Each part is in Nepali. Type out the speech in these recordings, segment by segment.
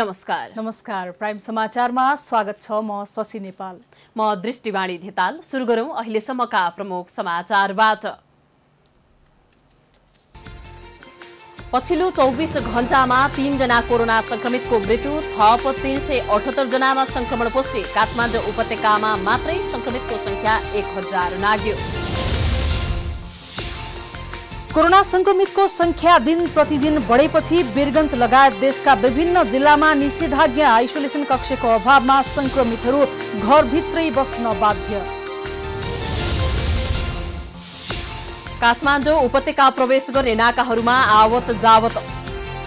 नमस्कार नमस्कार प्राइम समाचारमा स्वागत छ म शशी नेपाल म दृष्टिवाणी धेताल सुरु गरौँ अहिलेसम्मका प्रमुख समाचारबाट पछिल्लो चौबिस घण्टामा तीनजना कोरोना संक्रमितको मृत्यु थप तीन सय अठहत्तर जनामा संक्रमण पुष्टि काठमाडौँ उपत्यकामा मात्रै संक्रमितको संख्या एक हजार नाग्यो कोरोना संक्रमितको संख्या दिन प्रतिदिन बढेपछि वीरगंज लगायत देशका विभिन्न जिल्लामा निषेधाज्ञा आइसोलेसन कक्षको अभावमा संक्रमितहरू घरभित्रै बस्न बाध्य काठमाडौँ उपत्यका प्रवेश गर्ने नाकाहरूमा आवत जावत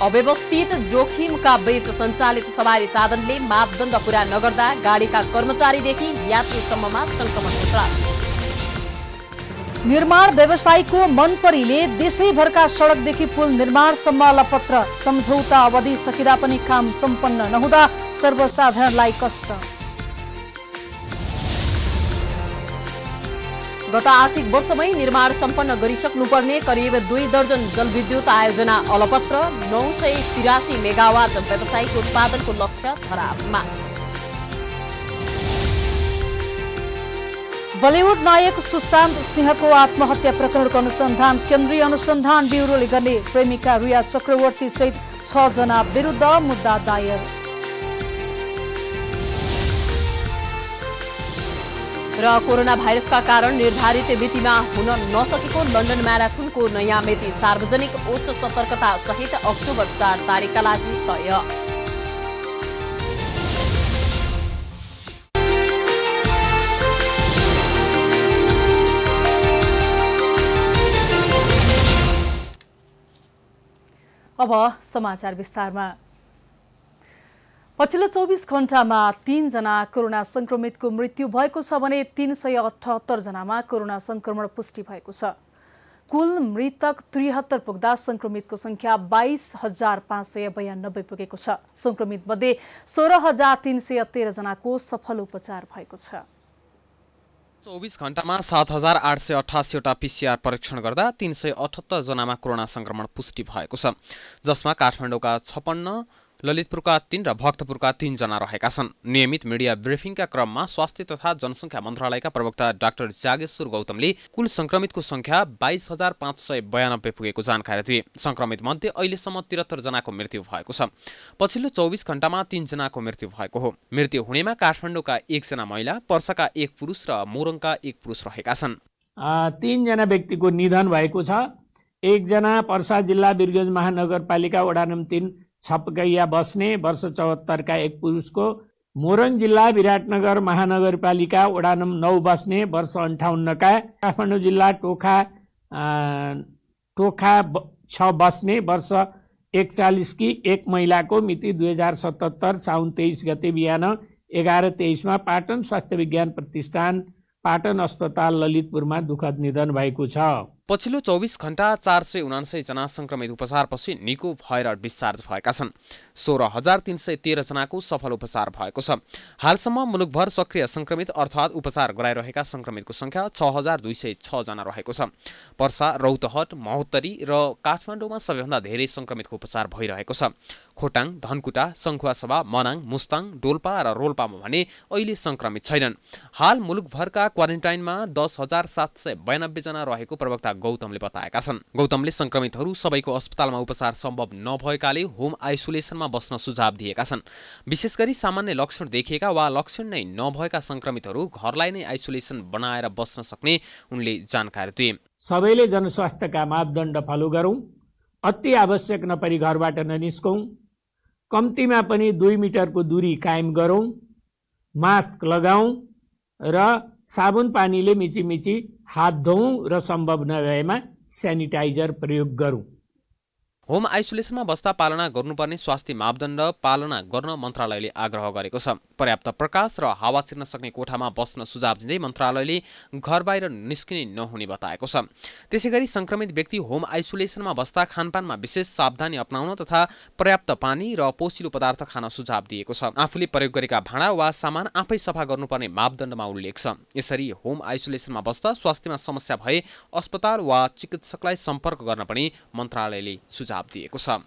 अव्यवस्थित जोखिमका बीच सञ्चालित सवारी साधनले मापदण्ड पूरा नगर्दा गाडीका कर्मचारीदेखि यात्रुसम्ममा खतरा निर्माण व्यवसायको मनपरीले देशैभरका सडकदेखि पुल निर्माणसम्म लपत्र सम्झौता अवधि सकिँदा पनि काम सम्पन्न नहुँदा सर्वसाधारणलाई कष्ट गत आर्थिक वर्षमै निर्माण सम्पन्न गरिसक्नुपर्ने करिब दुई दर्जन जलविद्युत आयोजना अलपत्र नौ सय तिरासी मेगावाट व्यवसायिक उत्पादनको लक्ष्य खराबमा बलिउड नायक सुशान्त सिंहको आत्महत्या प्रकरणको अनुसन्धान केन्द्रीय अनुसन्धान ब्युरोले गर्ने प्रेमिका रुया चक्रवर्ती सहित छ जना विरुद्ध मुद्दा दायर र कोरोना भाइरसका कारण निर्धारित मितिमा हुन नसकेको लन्डन म्याराथनको नयाँ मिति सार्वजनिक उच्च सतर्कता सहित अक्टोबर चार तारिकका लागि तय अब समाचार विस्तारमा पछिल्लो चौबिस घण्टामा तीनजना कोरोना संक्रमितको मृत्यु भएको छ भने तीन सय अठहत्तरजनामा कोरोना संक्रमण पुष्टि भएको छ कुल मृतक त्रिहत्तर पुग्दा संक्रमितको संख्या बाइस हजार पाँच सय बयानब्बे पुगेको छ संक्रमित मध्ये सोह्र हजार तीन सय तेह्रजनाको सफल उपचार भएको छ चौबिस घण्टामा सात हजार आठ सय अठासीवटा पिसिआर परीक्षण गर्दा तिन सय अठहत्तर जनामा कोरोना संक्रमण पुष्टि भएको छ जसमा काठमाडौँका छपन्न ललितपुरका तीन र भक्तपुरका तीनजना रहेका छन् नियमित मिडिया ब्रिफिङका क्रममा स्वास्थ्य तथा जनसङ्ख्या मन्त्रालयका प्रवक्ता डाक्टर जागेश्वर गौतमले कुल संक्रमितको संख्या बाइस हजार पाँच सय बयानब्बे पुगेको जानकारी दिए संक्रमित मध्ये अहिलेसम्म त्रिहत्तर जनाको मृत्यु भएको छ पछिल्लो चौबिस घण्टामा तीनजनाको मृत्यु भएको हो मृत्यु हुनेमा काठमाडौँका एकजना महिला पर्साका एक पुरुष र मोरङका एक पुरुष रहेका छन् तिनजना व्यक्तिको निधन भएको छ एकजना पर्सा जिल्ला बिरगज महानगरपालिका वडा नम्बर तिन छपकैया बस्ने वर्ष चौहत्तरका एक पुरुषको मोरङ जिल्ला विराटनगर महानगरपालिका वडा नम्बर नौ बस्ने वर्ष अन्ठाउन्नका काठमाडौँ जिल्ला टोखा टोखा छ बस्ने वर्ष एकचालिसकी एक महिलाको मिति दुई हजार सतहत्तर साउन तेइस गते बिहान एघार तेइसमा पाटन स्वास्थ्य विज्ञान प्रतिष्ठान पाटन अस्पताल ललितपुरमा दुःखद निधन भएको छ पछिल्लो चौबिस घण्टा चार सय उनान्सयजना सङ्क्रमित उपचारपछि निको भएर डिस्चार्ज भएका छन् सोह्र हजार तिन सय तेह्रजनाको सफल उपचार भएको छ हालसम्म मुलुकभर सक्रिय सङ्क्रमित अर्थात् उपचार गराइरहेका सङ्क्रमितको सङ्ख्या छ हजार दुई सय छजना रहेको छ पर्सा रौतहट महोत्तरी र काठमाडौँमा सबैभन्दा धेरै सङ्क्रमितको उपचार भइरहेको छ खोटाङ धनकुटा सङ्खुवासभा मनाङ मुस्ताङ डोल्पा र रोल्पामा भने अहिले सङ्क्रमित छैनन् हाल मुलुकभरका क्वारेन्टाइनमा दस हजार सात सय बयानब्बेजना रहेको प्रवक्ता गौतमले बताएका छन् गौतमले सङ्क्रमितहरू सबैको अस्पतालमा उपचार सम्भव नभएकाले होम आइसोलेसनमा बस्न सुझाव दिएका छन् विशेष गरी सामान्य लक्षण देखिएका वा लक्षण नै नभएका सङ्क्रमितहरू घरलाई नै आइसोलेसन बनाएर बस्न सक्ने उनले जानकारी दिए सबैले जनस्वास्थ्यका मापदण्ड फलो गरौँ अति आवश्यक नपरी घरबाट ननिस्कौँ कम्तीमा पनि दुई मिटरको दूरी कायम गरौँ मास्क लगाऊ र साबुन पानीले मिची हात धोउँ र सम्भव नभएमा सेनिटाइजर प्रयोग गरौँ होम आइसोलेसनमा बस्दा पालना गर्नुपर्ने स्वास्थ्य मापदण्ड पालना गर्न मन्त्रालयले आग्रह गरेको छ पर्याप्त प्रकाश र हावा छिर्न सक्ने कोठामा बस्न सुझाव दिँदै मन्त्रालयले घर बाहिर निस्किने नहुने बताएको छ त्यसै गरी सङ्क्रमित व्यक्ति होम आइसोलेसनमा बस्दा खानपानमा विशेष सावधानी अप्नाउन तथा पर्याप्त पानी र पोसिलो पदार्थ खान सुझाव दिएको छ आफूले प्रयोग गरेका भाँडा वा सामान आफै सफा गर्नुपर्ने मापदण्डमा उल्लेख छ यसरी होम आइसोलेसनमा बस्दा स्वास्थ्यमा समस्या भए अस्पताल वा चिकित्सकलाई सम्पर्क गर्न पनि मन्त्रालयले सुझाव सुझाव दिएको छ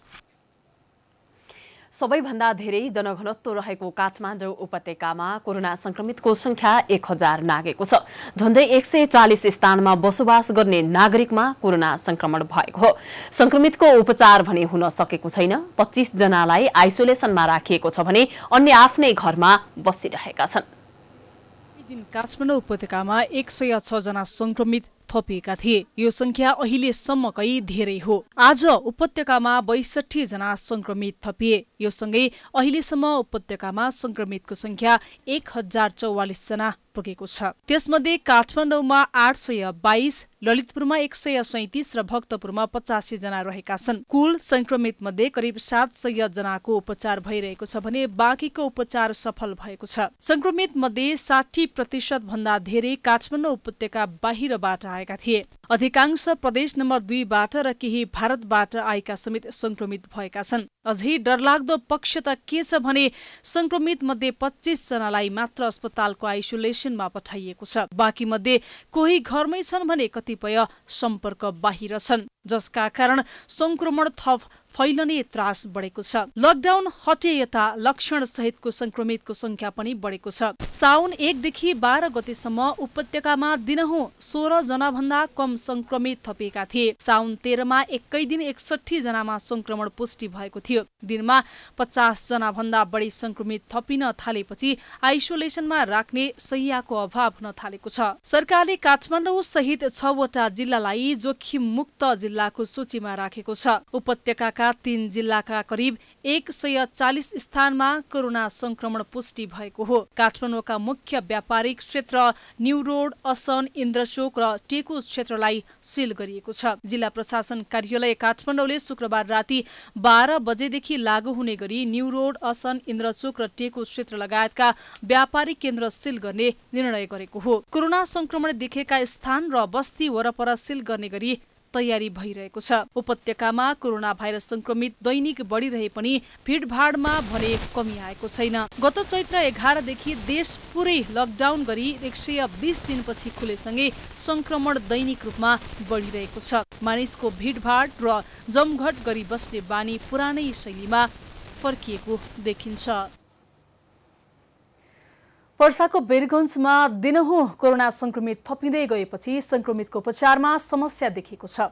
सबैभन्दा धेरै जनघनत्व रहेको काठमाडौँ उपत्यकामा कोरोना संक्रमितको संख्या एक हजार नागेको छ झन्डै एक सय चालिस स्थानमा बसोबास गर्ने नागरिकमा कोरोना संक्रमण भएको हो संक्रमितको उपचार भने हुन सकेको छैन पच्चिस जनालाई आइसोलेसनमा राखिएको छ भने अन्य आफ्नै घरमा बसिरहेका छन् काठमाडौँ उपत्यकामा एक सय छजना संक्रमित थपिएका थिए यो संख्या अहिलेसम्मकै धेरै हो आज उपत्यकामा बैसठी जना संक्रमित थपिए यो सँगै अहिलेसम्म उपत्यकामा संक्रमितको संख्या एक हजार चौवालिस जना पुगेको छ त्यसमध्ये काठमाडौँमा आठ सय बाइस ललितपुरमा एक सय सैतिस र भक्तपुरमा पचासी जना रहेका छन् कुल संक्रमित मध्ये करिब सात सय जनाको उपचार भइरहेको छ भने बाँकीको उपचार सफल भएको छ संक्रमित मध्ये साठी प्रतिशत भन्दा धेरै काठमाडौँ उपत्यका बाहिरबाट आएका थिए अधिकांश प्रदेश नम्बर दुईबाट र केही भारतबाट आएका समेत संक्रमित भएका छन् अझै डरलाग्दो पक्ष त के छ भने संक्रमित मध्ये पच्चिस जनालाई मात्र अस्पतालको आइसोलेसनमा पठाइएको छ बाँकी मध्ये कोही घरमै छन् भने कतिपय सम्पर्क बाहिर छन् जसका कारण संक्रमण थप फैलने त्रास बढेको छ लकडाउन हटे यता लक्षण सहितको संक्रमितको संख्या पनि बढेको छ साउन एकदेखि बाह्र गतेसम्म उपत्यकामा दिनहुँ सोह्र जनाभन्दा कम संक्रमित थपिएका थिए साउन तेह्रमा एकै दिन एकसठी जनामा संक्रमण पुष्टि भएको थियो दिनमा पचास जना भन्दा बढी संक्रमित थपिन थालेपछि आइसोलेसनमा राख्ने सयको अभाव हुन थालेको छ सरकारले काठमाडौँ सहित छवटा जिल्लालाई जोखिम मुक्त जिल्लाको सूचीमा राखेको छ उपत्यका तीन जिल्लाका करिब एक सय चालिस स्थानमा कोरोना संक्रमण पुष्टि भएको हो काठमाडौँका मुख्य व्यापारिक क्षेत्र न्यू रोड असन इन्द्रचोक र टेकु क्षेत्रलाई सिल गरिएको छ जिल्ला प्रशासन कार्यालय काठमाडौँले शुक्रबार राति बाह्र बजेदेखि लागू हुने गरी न्यू रोड असन इन्द्रचोक र टेकु क्षेत्र लगायतका व्यापारिक केन्द्र सिल गर्ने निर्णय गरेको हो कोरोना संक्रमण देखेका स्थान र बस्ती वरपर सिल गर्ने गरी तयारी भइरहेको छ उपत्यकामा कोरोना भाइरस संक्रमित दैनिक बढिरहे पनि भिडभाडमा भने कमी आएको छैन गत चैत्र एघारदेखि देश पुरै लकडाउन गरी एक सय बिस दिनपछि खुलेसँगै संक्रमण दैनिक रूपमा बढिरहेको छ मानिसको भिडभाड र जमघट गरी बस्ने बानी पुरानै शैलीमा फर्किएको देखिन्छ पर्साको बेरगन्जमा दिनहुँ कोरोना संक्रमित थपिँदै गएपछि संक्रमितको उपचारमा समस्या देखिएको छ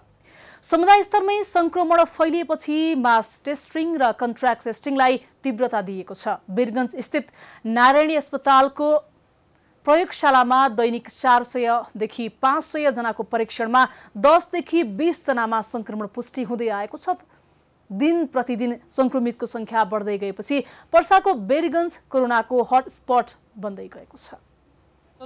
समुदाय स्तरमै संक्रमण फैलिएपछि मास टेस्टिङ र कन्ट्राक्ट टेस्टिङलाई तीव्रता दिएको छ बिरगन्ज स्थित नारायणी अस्पतालको प्रयोगशालामा दैनिक चार सयदेखि पाँच जनाको परीक्षणमा दसदेखि बिसजनामा संक्रमण पुष्टि हुँदै आएको छ दिन प्रतिदिन संक्रमितको संख्या बढ्दै गएपछि पर्साको बेरगन्ज कोरोनाको हटस्पट बन्दै गएको छ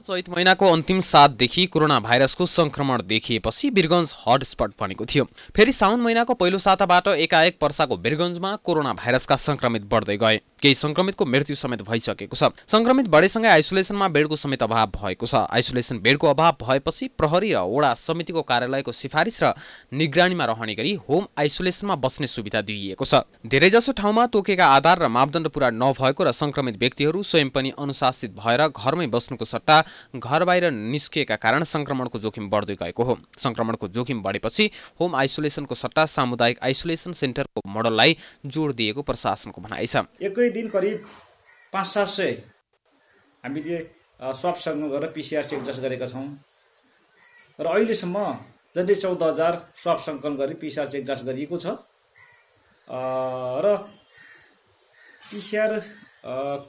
चैत महिनाको अन्तिम सातदेखि कोरोना भाइरसको सङ्क्रमण देखिएपछि बिरगन्ज हटस्पट बनेको थियो फेरि साउन महिनाको पहिलो साताबाट एकाएक पर्साको बिरगन्जमा कोरोना भाइरसका सङ्क्रमित बढ्दै गए केही संक्रमितको मृत्यु समेत भइसकेको छ संक्रमित बढेसँगै आइसोलेसनमा बेडको समेत अभाव भएको छ आइसोलेसन बेडको अभाव भएपछि प्रहरी र वडा समितिको कार्यालयको सिफारिस र निगरानीमा रहने गरी होम आइसोलेसनमा बस्ने सुविधा दिइएको छ धेरैजसो ठाउँमा तोकेका आधार र मापदण्ड पूरा नभएको र संक्रमित व्यक्तिहरू स्वयं पनि अनुशासित भएर घरमै बस्नुको सट्टा घर बाहिर निस्किएका कारण संक्रमणको जोखिम बढ्दै गएको हो संक्रमणको जोखिम बढेपछि होम आइसोलेसनको सट्टा सामुदायिक आइसोलेसन सेन्टरको मोडललाई जोड दिएको प्रशासनको भनाइ छ दिन करिब पाँच सात सय हामीले स्वपसँग गएर पिसिआर चेक जाँच गरेका छौँ र अहिलेसम्म झन्डै चौध हजार स्वाप सङ्कलन गरी पिसिआर चेक जाँच गरिएको छ र पिसिआर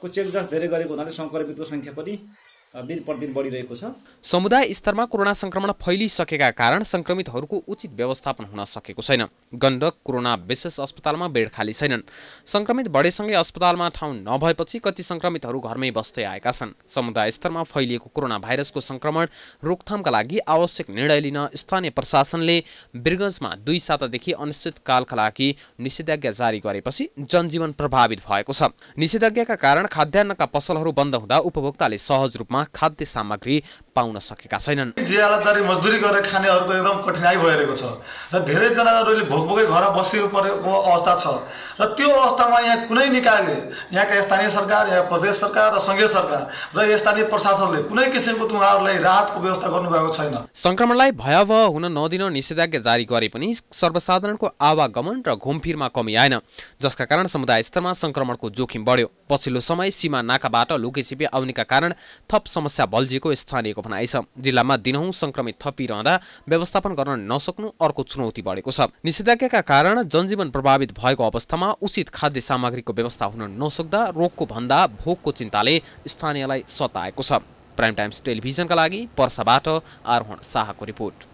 को चेक जाँच धेरै गरेको हुनाले सङ्क्रमितको सङ्ख्या पनि दिन प्रतिदिन बढिरहेको छ समुदाय स्तरमा कोरोना संक्रमण फैलिसकेका कारण संक्रमितहरूको उचित व्यवस्थापन हुन सकेको छैन गण्डक कोरोना विशेष अस्पतालमा बेड खाली छैनन् संक्रमित बढेसँगै अस्पतालमा ठाउँ नभएपछि कति संक्रमितहरू घरमै बस्दै आएका छन् समुदाय स्तरमा फैलिएको कोरोना भाइरसको संक्रमण रोकथामका लागि आवश्यक निर्णय लिन स्थानीय प्रशासनले बिरगन्जमा दुई सातादेखि अनिश्चितकालका लागि निषेधाज्ञा जारी गरेपछि जनजीवन प्रभावित भएको छ निषेधाज्ञाका कारण खाद्यान्नका पसलहरू बन्द हुँदा उपभोक्ताले सहज रूपमा खाद्य सामग्री पाउन सकेका छैनन् जियालादारी मजदुरी गरेर खानेहरूको एकदम कठिनाई भइरहेको छ र धेरै जनाहरूले भोकभोकै घरमा बसेको परेको अवस्था छ र त्यो अवस्थामा यहाँ कुनै निकायले यहाँका स्थानीय सरकार या प्रदेश सरकार र सङ्घीय सरकार र स्थानीय प्रशासनले कुनै किसिमको उहाँहरूलाई राहतको व्यवस्था गर्नुभएको छैन सङ्क्रमणलाई भयावह हुन नदिन निषेधाज्ञा जारी गरे पनि सर्वसाधारणको आवागमन र घुमफिरमा कमी आएन जसका कारण समुदाय स्तरमा सङ्क्रमणको जोखिम बढ्यो पछिल्लो समय सीमा नाकाबाट लुकेछिपी आउनेका कारण थप समस्या बल्झिएको स्थानीयको भनाइ छ जिल्लामा दिनहुँ संक्रमित थपिरहँदा व्यवस्थापन गर्न नसक्नु अर्को चुनौती बढेको छ निषेधाज्ञाका कारण जनजीवन प्रभावित भएको अवस्थामा उचित खाद्य सामग्रीको व्यवस्था हुन नसक्दा रोगको भन्दा भोकको चिन्ताले स्थानीयलाई सताएको छ प्राइम टाइम्स टेलिभिजनका लागि पर्साबाट आरोहण शाहको रिपोर्ट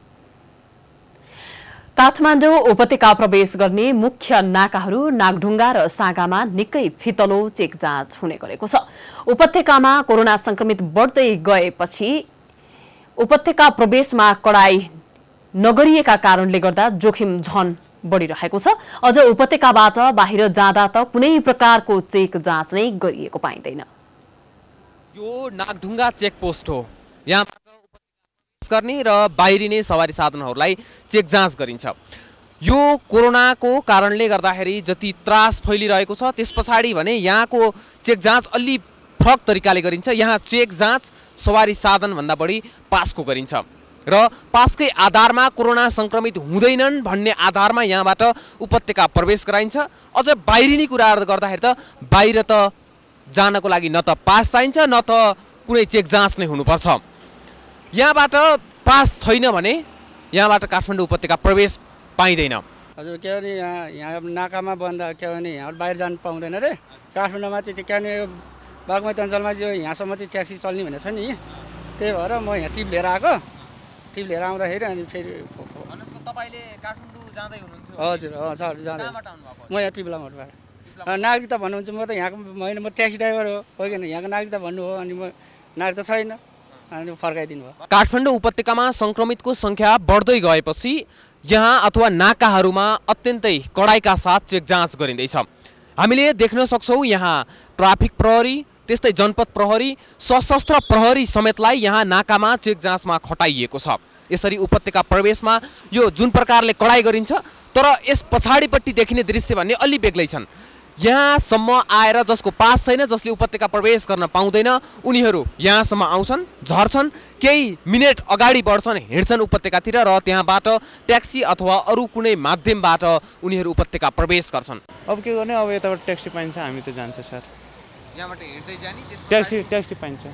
काठमाडौँ उपत्यका प्रवेश गर्ने मुख्य नाकाहरू नागढुङ्गा र सागामा निकै फितलो चेक जाँच हुने गरेको छ उपत्यकामा कोरोना संक्रमित बढ्दै गएपछि उपत्यका प्रवेशमा कडाई नगरिएका कारणले गर्दा जोखिम झन बढिरहेको छ अझ उपत्यकाबाट बाहिर जाँदा त कुनै प्रकारको चेक जाँच नै गरिएको पाइँदैन यो नागढुङ्गा चेकपोस्ट हो यहाँ गर्ने र बाहिरिने सवारी साधनहरूलाई चेक जाँच गरिन्छ यो कोरोनाको कारणले गर्दाखेरि जति त्रास फैलिरहेको छ त्यस पछाडि भने यहाँको चेक जाँच अलि फरक तरिकाले गरिन्छ यहाँ चेक जाँच सवारी साधनभन्दा बढी पासको गरिन्छ र पासकै आधारमा कोरोना सङ्क्रमित हुँदैनन् भन्ने आधारमा यहाँबाट उपत्यका प्रवेश गराइन्छ अझ बाहिरिने कुराहरू गर्दाखेरि त बाहिर त जानको लागि न त पास चाहिन्छ न त कुनै चेक जाँच नै हुनुपर्छ यहाँबाट पास छैन भने यहाँबाट काठमाडौँ उपत्यका प्रवेश पाइँदैन हजुर के भने यहाँ यहाँ नाकामा बन्द के भने यहाँ बाहिर जानु पाउँदैन रे काठमाडौँमा चाहिँ त्यो क्याउने बागमती अञ्चलमा चाहिँ यहाँसम्म चाहिँ ट्याक्सी चल्ने भनेको छ नि त्यही भएर म यहाँ टिप लिएर आएको टिप लिएर आउँदाखेरि अनि फेरि तपाईँले काठमाडौँ जाँदै हुनुहुन्थ्यो हजुर हजुर जाँदै म यहाँ पिप्लामोटबाट नागरिकता भन्नुहुन्छ म त यहाँको होइन म ट्याक्सी ड्राइभर हो हो किन यहाँको नागरिकता भन्नु हो अनि म नागरिकता छैन अनि काठमाडौँ उपत्यकामा सङ्क्रमितको सङ्ख्या बढ्दै गएपछि यहाँ अथवा नाकाहरूमा अत्यन्तै कडाइका साथ चेक जाँच गरिँदैछ हामीले देख्न सक्छौँ यहाँ ट्राफिक प्रहरी त्यस्तै जनपद प्रहरी सशस्त्र प्रहरी समेतलाई यहाँ नाकामा चेक जाँचमा खटाइएको छ यसरी उपत्यका प्रवेशमा यो जुन प्रकारले कडाइ गरिन्छ तर यस पछाडिपट्टि देखिने दृश्य भन्ने अलि बेग्लै छन् यहाँसम्म आएर जसको पास छैन जसले उपत्यका प्रवेश गर्न पाउँदैन उनीहरू यहाँसम्म आउँछन् झर्छन् केही मिनट अगाडि बढ्छन् हिँड्छन् उपत्यकातिर र त्यहाँबाट ट्याक्सी अथवा अरू कुनै माध्यमबाट उनीहरू उपत्यका प्रवेश गर्छन् अब के गर्ने अब यताबाट ट्याक्सी पाइन्छ हामी त जान्छ सर यहाँबाट हिँड्दै जाने ट्याक्सी ट्याक्सी पाइन्छ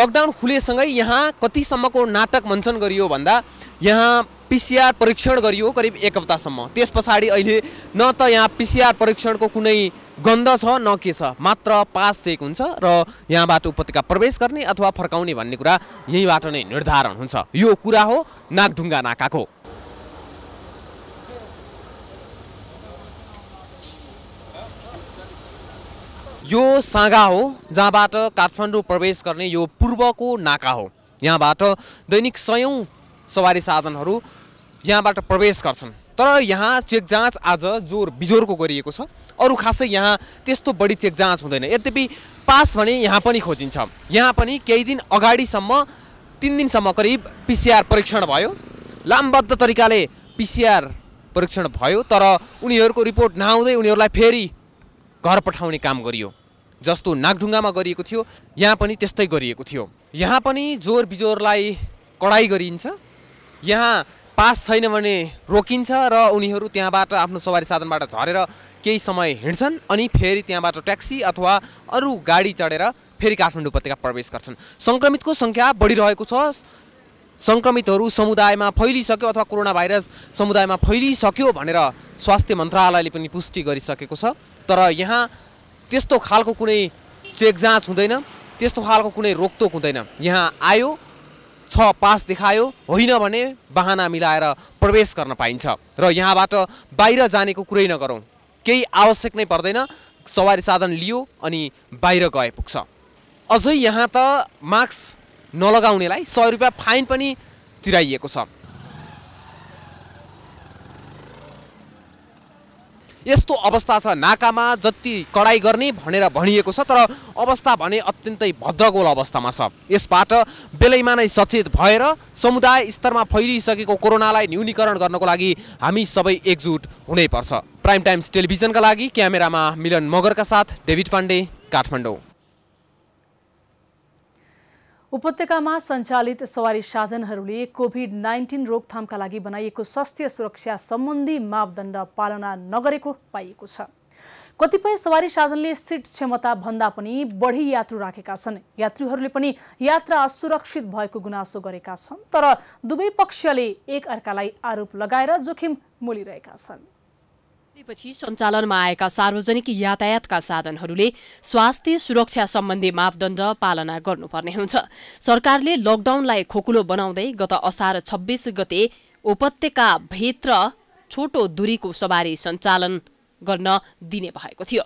लकडाउन खुलेसँगै यहाँ कतिसम्मको नाटक मञ्चन गरियो भन्दा यहाँ पिसिआर परीक्षण गरियो करिब एक हप्तासम्म त्यस पछाडि अहिले न त यहाँ पिसिआर परीक्षणको कुनै गन्ध छ न के छ मात्र पास चेक हुन्छ र यहाँबाट उपत्यका प्रवेश गर्ने अथवा फर्काउने भन्ने कुरा यहीँबाट नै निर्धारण हुन्छ यो कुरा हो नागढुङ्गा नाकाको यो साँगा हो जहाँबाट काठमाडौँ प्रवेश गर्ने यो पूर्वको नाका हो यहाँबाट दैनिक सयौँ सवारी साधनहरू यहाँबाट प्रवेश गर्छन् तर यहाँ चेक जाँच आज जोर बिजोरको गरिएको छ अरू खासै यहाँ त्यस्तो बढी चेक जाँच हुँदैन यद्यपि पास भने यहाँ पनि खोजिन्छ यहाँ पनि केही दिन अगाडिसम्म तिन दिनसम्म करिब पिसिआर परीक्षण भयो लामबद्ध तरिकाले पिसिआर परीक्षण भयो तर उनीहरूको रिपोर्ट नआउँदै उनीहरूलाई फेरि घर पठाउने काम गरियो जस्तो नागढुङ्गामा गरिएको थियो यहाँ पनि त्यस्तै गरिएको थियो यहाँ पनि जोर बिजोरलाई कडाइ गरिन्छ यहाँ पास छैन भने रोकिन्छ र उनीहरू त्यहाँबाट आफ्नो सवारी साधनबाट झरेर केही समय हिँड्छन् अनि फेरि त्यहाँबाट ट्याक्सी अथवा अरू गाडी चढेर फेरि काठमाडौँ उपत्यका प्रवेश गर्छन् सङ्क्रमितको सङ्ख्या बढिरहेको छ सङ्क्रमितहरू समुदायमा फैलिसक्यो अथवा कोरोना भाइरस समुदायमा फैलिसक्यो भनेर स्वास्थ्य मन्त्रालयले पनि पुष्टि गरिसकेको छ तर यहाँ त्यस्तो खालको कुनै चेक जाँच हुँदैन त्यस्तो खालको कुनै रोकटोक हुँदैन यहाँ आयो छ पास देखायो होइन भने बाहना मिलाएर प्रवेश गर्न पाइन्छ र यहाँबाट बाहिर जानेको कुरै नगरौँ केही आवश्यक नै पर्दैन सवारी साधन लियो अनि बाहिर गए पुग्छ अझै यहाँ त मास्क नलगाउनेलाई सय रुपियाँ फाइन पनि तिराइएको छ यस्तो अवस्था छ नाकामा जति कडाइ गर्ने भनेर भनिएको छ तर अवस्था भने अत्यन्तै भद्रगोल अवस्थामा छ यसबाट बेलैमा नै सचेत भएर समुदाय स्तरमा फैलिसकेको कोरोनालाई न्यूनीकरण गर्नको लागि हामी सबै एकजुट हुनैपर्छ प्राइम टाइम्स टेलिभिजनका लागि क्यामेरामा मिलन मगरका साथ डेभिड पाण्डे काठमाडौँ उपत्यकामा सञ्चालित सवारी साधनहरूले कोभिड नाइन्टिन रोकथामका लागि बनाइएको स्वास्थ्य सुरक्षा सम्बन्धी मापदण्ड पालना नगरेको पाइएको छ कतिपय सवारी साधनले सिट क्षमता भन्दा पनि बढी यात्रु राखेका छन् यात्रुहरूले पनि यात्रा असुरक्षित भएको गुनासो गरेका छन् तर दुवै पक्षले एक अर्कालाई आरोप लगाएर जोखिम मोलिरहेका छन् पछि सञ्चालनमा आएका सार्वजनिक यातायातका साधनहरूले स्वास्थ्य सुरक्षा सम्बन्धी मापदण्ड पालना गर्नुपर्ने हुन्छ सरकारले लकडाउनलाई खोकुलो बनाउँदै गत असार छब्बीस गते उपत्यका भित्र छोटो दूरीको सवारी सञ्चालन गर्न दिने भएको थियो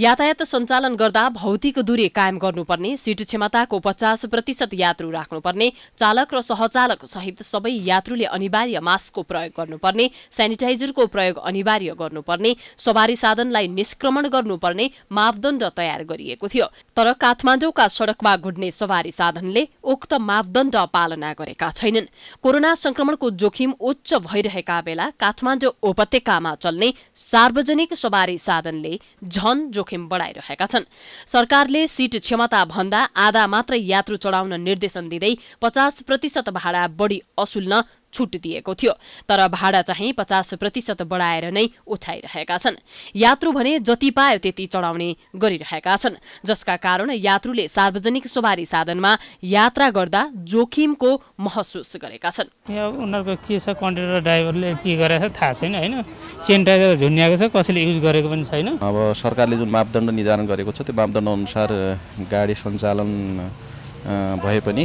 यातायात सञ्चालन गर्दा भौतिक दूरी कायम गर्नुपर्ने सिट क्षमताको पचास प्रतिशत यात्रु राख्नुपर्ने चालक र सहचालक सहित सबै यात्रुले अनिवार्य मास्कको प्रयोग गर्नुपर्ने सेनिटाइजरको प्रयोग अनिवार्य गर्नुपर्ने सवारी साधनलाई निष्क्रमण गर्नुपर्ने मापदण्ड तयार गरिएको थियो तर काठमाडौँका सड़कमा घुड्ने सवारी साधनले उक्त मापदण्ड पालना गरेका छैनन् कोरोना संक्रमणको जोखिम उच्च भइरहेका बेला काठमाडौँ उपत्यकामा चल्ने सार्वजनिक सवारी साधनले झन जो जोखिम बढाइरहेका छन् सरकारले सिट भन्दा आधा मात्रै यात्रु चढाउन निर्देशन दिँदै पचास प्रतिशत भाडा बढी असुल्न छुट दिएको थियो तर भाडा चाहिँ पचास प्रतिशत बढाएर नै उठाइरहेका छन् यात्रु भने जति पायो त्यति चढाउने गरिरहेका छन् जसका कारण यात्रुले सार्वजनिक सवारी साधनमा यात्रा गर्दा जोखिमको महसुस गरेका छन् उनीहरूको के छ कन्ट्रेक्टर ड्राइभरले के गरेको थाहा छैन होइन चेन झुन्याएको छ कसैले युज गरेको पनि छैन अब सरकारले जुन मापदण्ड निर्धारण गरेको छ त्यो मापदण्ड अनुसार गाडी सञ्चालन भए पनि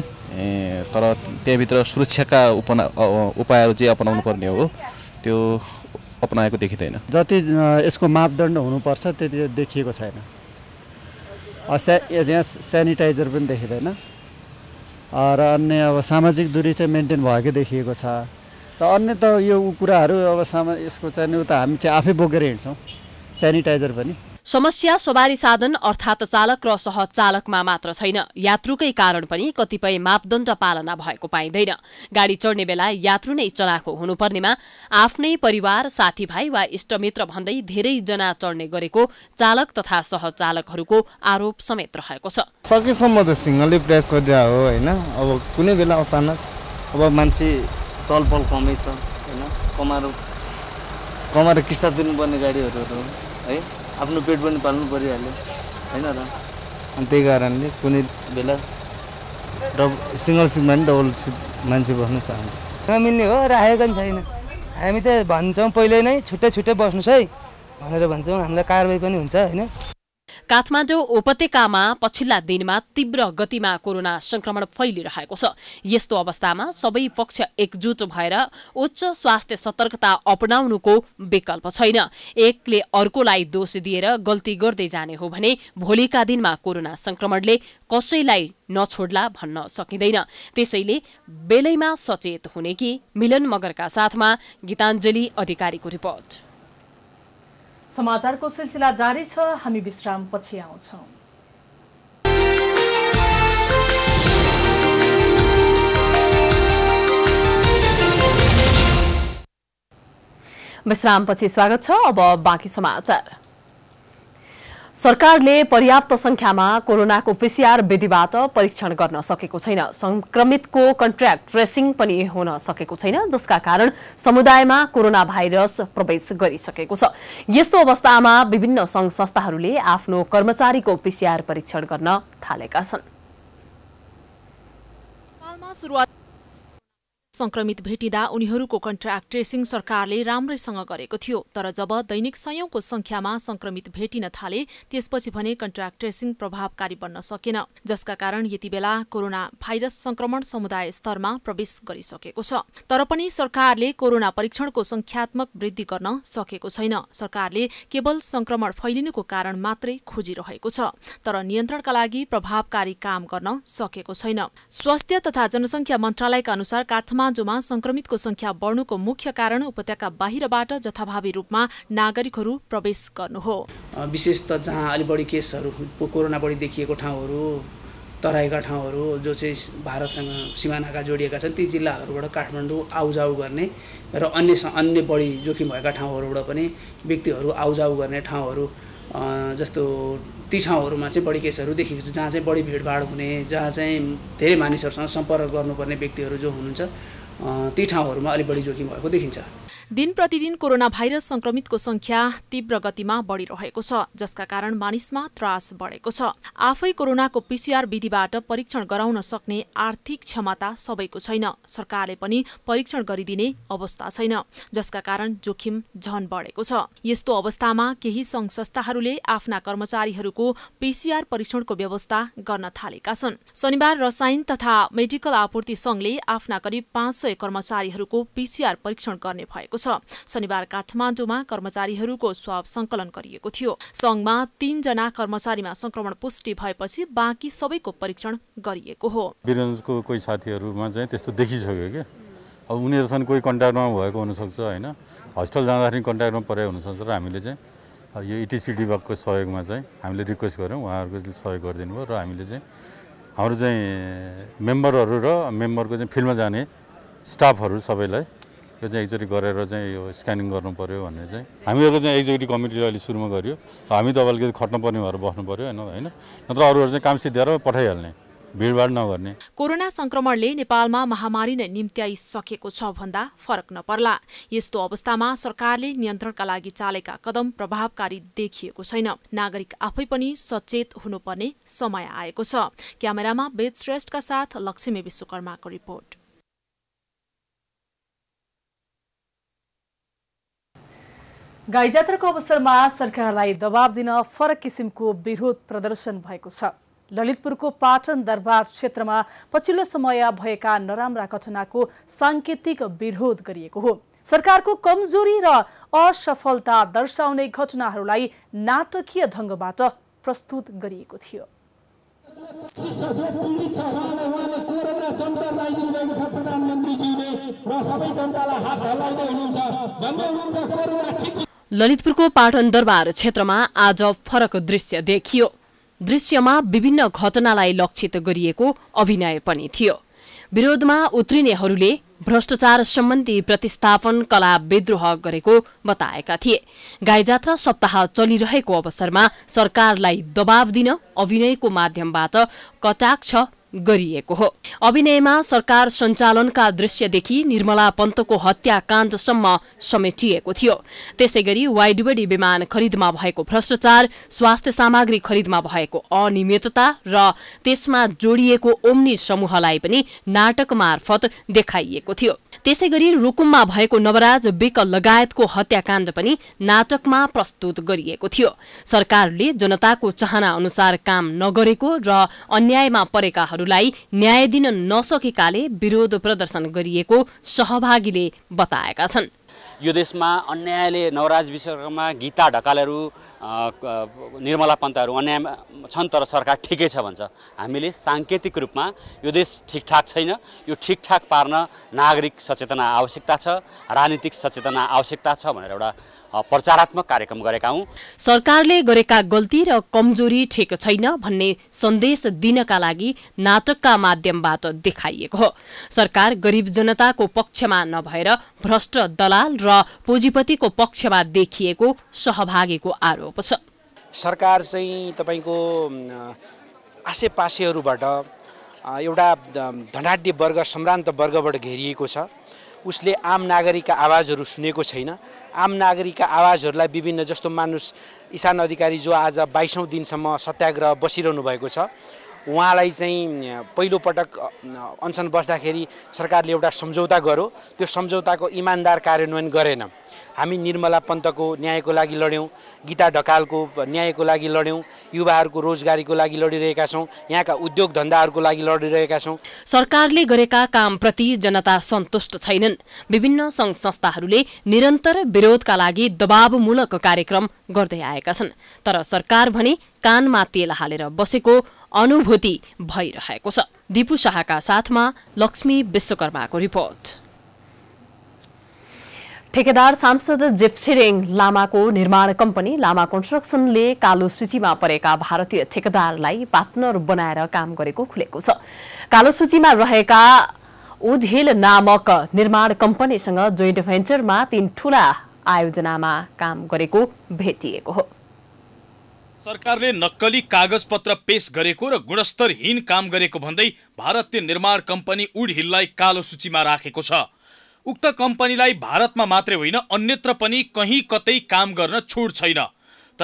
तर त्यहाँभित्र सुरक्षाका उपना उपायहरू जे अपनाउनु पर्ने हो त्यो अपनाएको देखिँदैन जति यसको मापदण्ड हुनुपर्छ त्यति देखिएको छैन स्या यहाँ सेनिटाइजर पनि देखिँदैन र अन्य अब सामाजिक दूरी चाहिँ मेन्टेन भएकै देखिएको छ र अन्य त यो कुराहरू अब सामा यसको चाहिँ उता हामी चाहिँ आफै बोकेर हिँड्छौँ सेनिटाइजर पनि समस्या सवारी साधन अर्थात् चालक र सहचालकमा मात्र छैन यात्रुकै कारण पनि कतिपय मापदण्ड पालना भएको पाइँदैन गाडी चढ्ने बेला यात्रु नै चलाखो हुनुपर्नेमा आफ्नै परिवार साथीभाइ वा इष्टमित्र भन्दै धेरैजना चढ्ने गरेको चालक तथा सहचालकहरूको आरोप समेत रहेको छ सकेसम्म त सिङ्गलै प्रयास गरिरहेको हो होइन अब कुनै बेला अचानक अब मान्छे चलपल कमै छ होइन कमाएर कमाएर किस्ता दिनुपर्ने गाडीहरू है आफ्नो पेट पनि पाल्नु परिहाल्यो होइन र अनि त्यही कारणले कुनै बेला डब सिङ्गल सिटमा पनि डबल सिट मान्छे बस्न चाहन्छ नमिल्ने हो राखेको नि छैन हामी त भन्छौँ पहिल्यै नै छुट्टै छुट्टै बस्नुहोस् है भनेर भन्छौँ हामीलाई कारवाही पनि हुन्छ होइन काठमाडौँ उपत्यकामा पछिल्ला दिनमा तीव्र गतिमा कोरोना संक्रमण फैलिरहेको छ यस्तो अवस्थामा सबै पक्ष एकजुट भएर उच्च स्वास्थ्य सतर्कता अपनाउनुको विकल्प छैन एकले अर्कोलाई दोष दिएर गल्ती गर्दै जाने हो भने भोलिका दिनमा कोरोना संक्रमणले कसैलाई नछोड्ला भन्न सकिँदैन त्यसैले बेलैमा सचेत हुने कि मिलन मगरका साथमा गीताञ्जली अधिकारीको रिपोर्ट समाचारको सिलसिला जारी छ हामी विश्राम पछि आउँछौँ विश्रामपछि स्वागत छ अब बाँकी समाचार सरकारले पर्याप्त संख्यामा कोरोनाको पीसीआर विधिबाट परीक्षण गर्न सकेको छैन संक्रमितको कन्ट्र्याक्ट ट्रेसिङ पनि हुन सकेको छैन जसका कारण समुदायमा कोरोना भाइरस प्रवेश गरिसकेको छ यस्तो अवस्थामा विभिन्न संघ संस्थाहरूले आफ्नो कर्मचारीको पीसीआर परीक्षण गर्न थालेका छन् संक्रमित भेटिँदा उनीहरूको कन्ट्याक्ट ट्रेसिङ सरकारले राम्रैसँग गरेको थियो तर जब दैनिक सयौंको संख्यामा संक्रमित भेटिन थाले त्यसपछि भने कन्ट्याक्ट ट्रेसिङ प्रभावकारी बन्न सकेन जसका कारण यति बेला कोरोना भाइरस संक्रमण समुदाय स्तरमा प्रवेश गरिसकेको छ तर पनि सरकारले कोरोना परीक्षणको संख्यात्मक वृद्धि गर्न सकेको छैन सरकारले केवल संक्रमण फैलिनुको कारण मात्रै खोजिरहेको छ तर नियन्त्रणका लागि प्रभावकारी काम गर्न सकेको छैन स्वास्थ्य तथा जनसङ्ख्या मन्त्रालयका अनुसार काठमाडौँ साँझोमा संक्रमितको संख्या बढ्नुको मुख्य कारण उपत्यका बाहिरबाट जथाभावी रूपमा नागरिकहरू प्रवेश गर्नु हो विशेष त जहाँ अलि बढी केसहरू कोरोना बढी देखिएको ठाउँहरू तराईका ठाउँहरू जो चाहिँ भारतसँग सिमानाका जोडिएका छन् ती जिल्लाहरूबाट काठमाडौँ आउजाउ गर्ने र अन्य अन्य बढी जोखिम भएका ठाउँहरूबाट पनि व्यक्तिहरू आउजाउ गर्ने ठाउँहरू जस्तो ती ठाउँहरूमा चाहिँ बढी केसहरू देखेको छु जहाँ चाहिँ बढी भिडभाड हुने जहाँ चाहिँ धेरै मानिसहरूसँग सम्पर्क गर्नुपर्ने व्यक्तिहरू जो हुनुहुन्छ ती ठाउँहरूमा अलिक बढी जोखिम भएको देखिन्छ दिन प्रतिदिन कोरोना भाइरस संक्रमितको संख्या तीव्र गतिमा बढिरहेको छ जसका कारण मानिसमा त्रास बढेको छ आफै कोरोनाको पीसीआर विधिबाट परीक्षण गराउन सक्ने आर्थिक क्षमता सबैको छैन सरकारले पनि परीक्षण गरिदिने अवस्था छैन जसका कारण जोखिम झन बढेको छ यस्तो अवस्थामा केही संघ संस्थाहरूले आफ्ना कर्मचारीहरूको पीसीआर परीक्षणको व्यवस्था गर्न थालेका छन् शनिबार रसायन तथा मेडिकल आपूर्ति संघले आफ्ना करिब पाँच सय कर्मचारीहरूको पीसीआर परीक्षण गर्ने भएको छ शनिबार काठमाडौँमा कर्मचारीहरूको स्वाब संकलन गरिएको थियो संघमा तीनजना कर्मचारीमा संक्रमण पुष्टि भएपछि बाँकी सबैको परीक्षण गरिएको हो बिरञ्जको कोही साथीहरूमा चाहिँ त्यस्तो देखिसक्यो क्या अब उनीहरूसँग कोही कन्ट्याक्टमा भएको हुनसक्छ होइन हस्टेल जाँदाखेरि कन्ट्याक्टमा परेको हुनसक्छ र हामीले चाहिँ यो इटिसी विभागको सहयोगमा चाहिँ हामीले रिक्वेस्ट गऱ्यौँ उहाँहरूको सहयोग गरिदिनु भयो र हामीले चाहिँ हाम्रो चाहिँ मेम्बरहरू र मेम्बरको चाहिँ फिल्डमा जाने स्टाफहरू सबैलाई यो चाहिँ एकचोटि गरेर चाहिँ यो स्क्यानिङ गर्नु पऱ्यो भन्ने चाहिँ हामीहरूको चाहिँ एक्जिक्युटिभ कमिटीले अहिले सुरुमा गऱ्यो हामी त अलिकति खट्नुपर्ने भएर बस्नु पऱ्यो होइन होइन नत्र अरूहरू चाहिँ काम सिद्धिएर पठाइहाल्ने भिडभाड नगर्ने कोरोना संक्रमणले नेपालमा महामारी नै निम्त्याइसकेको छ भन्दा फरक नपर्ला यस्तो अवस्थामा सरकारले नियन्त्रणका लागि चालेका कदम प्रभावकारी देखिएको छैन नागरिक आफै पनि सचेत हुनुपर्ने समय आएको छ क्यामेरामा वेद श्रेष्ठका साथ लक्ष्मी विश्वकर्माको रिपोर्ट गाई जात्राको अवसरमा सरकारलाई दबाब दिन फरक किसिमको विरोध प्रदर्शन भएको छ ललितपुरको पाटन दरबार क्षेत्रमा पछिल्लो समय भएका नराम्रा घटनाको साङ्केतिक विरोध गरिएको हो सरकारको कमजोरी र असफलता दर्शाउने घटनाहरूलाई नाटकीय ढङ्गबाट प्रस्तुत गरिएको थियो र सबै जनतालाई हात हल्लाउँदै हुनुहुन्छ भन्दै हुनुहुन्छ कोरोना ठिक ललितपुरको पाटन दरबार क्षेत्रमा आज फरक दृश्य देखियो दृश्यमा विभिन्न घटनालाई लक्षित गरिएको अभिनय पनि थियो विरोधमा उत्रिनेहरूले भ्रष्टाचार सम्बन्धी प्रतिस्थापन कला विद्रोह गरेको बताएका थिए गाई सप्ताह चलिरहेको अवसरमा सरकारलाई दबाव दिन अभिनयको माध्यमबाट कटाक्ष गरिएको हो अभिनयमा सरकार सञ्चालनका दृश्यदेखि निर्मला पन्तको हत्याकाण्डसम्म समेटिएको थियो त्यसै गरी वाइडबडी विमान खरिदमा भएको भ्रष्टाचार स्वास्थ्य सामग्री खरिदमा भएको अनियमितता र त्यसमा जोडिएको ओम्नी समूहलाई पनि नाटक मार्फत देखाइएको थियो त्यसै गरी रुकुममा भएको नवराज बेक लगायतको हत्याकाण्ड पनि नाटकमा प्रस्तुत गरिएको थियो सरकारले जनताको चाहना अनुसार काम नगरेको र अन्यायमा परेकाहरूलाई न्याय दिन नसकेकाले विरोध प्रदर्शन गरिएको सहभागीले बताएका छन् यो देशमा अन्यायले नवराज विश्वकर्मा गीता ढकालहरू निर्मला पन्तहरू अन्याय छन् तर सरकार ठिकै छ भन्छ हामीले साङ्केतिक रूपमा यो देश ठिकठाक छैन यो ठिकठाक पार्न नागरिक सचेतना आवश्यकता छ राजनीतिक सचेतना आवश्यकता छ भनेर एउटा प्रचारात्मक कार्यक्रम गरेका हौँ सरकारले गरेका गल्ती र कमजोरी ठेक छैन भन्ने सन्देश दिनका लागि नाटकका माध्यमबाट देखाइएको हो सरकार गरिब जनताको पक्षमा नभएर भ्रष्ट दलाल र पुँजीपतिको पक्षमा देखिएको सहभागीको आरोप छ सरकार चाहिँ तपाईँको आसेपासेहरूबाट एउटा धनाढ्य वर्ग सम्रान्त वर्गबाट घेरिएको छ उसले आम नागरिकका आवाजहरू सुनेको छैन आम नागरिकका आवाजहरूलाई विभिन्न जस्तो मानुस इसान अधिकारी जो आज बाइसौँ दिनसम्म सत्याग्रह बसिरहनु भएको छ उहाँलाई चाहिँ पहिलोपटक अनसन बस्दाखेरि सरकारले एउटा सम्झौता गर्यो त्यो सम्झौताको इमान्दार कार्यान्वयन गरेन हामी निर्मला पन्तको न्यायको लागि लड्यौँ गीता ढकालको न्यायको लागि लड्यौँ युवाहरूको रोजगारीको लागि लडिरहेका छौँ यहाँका उद्योग धन्दाहरूको लागि लडिरहेका छौँ सरकारले गरेका कामप्रति जनता सन्तुष्ट छैनन् विभिन्न सङ्घ संस्थाहरूले निरन्तर विरोधका लागि दबावमूलक कार्यक्रम गर्दै आएका छन् तर सरकार भने कानमा तेल हालेर बसेको अनुभूति भइरहेको छ दिपु शाहका साथमा लक्ष्मी विश्वकर्माको रिपोर्ट ठेकेदार सांसद जेफ्छिरिङ लामाको निर्माण कम्पनी लामा कन्स्ट्रक्सनले कालो सूचीमा परेका भारतीय ठेकेदारलाई पार्टनर बनाएर काम गरेको खुलेको छ कालो सूचीमा रहेका उधेल नामक निर्माण कम्पनीसँग जोइन्ट भेन्चरमा तीन ठूला आयोजनामा काम गरेको भेटिएको हो सरकारले नक्कली कागजपत्र पेश गरेको र गुणस्तरहीन काम गरेको भन्दै भारतीय निर्माण कम्पनी उड हिललाई कालो सूचीमा राखेको छ उक्त कम्पनीलाई भारतमा मात्रै होइन अन्यत्र पनि कहीँ कतै काम गर्न छुट छैन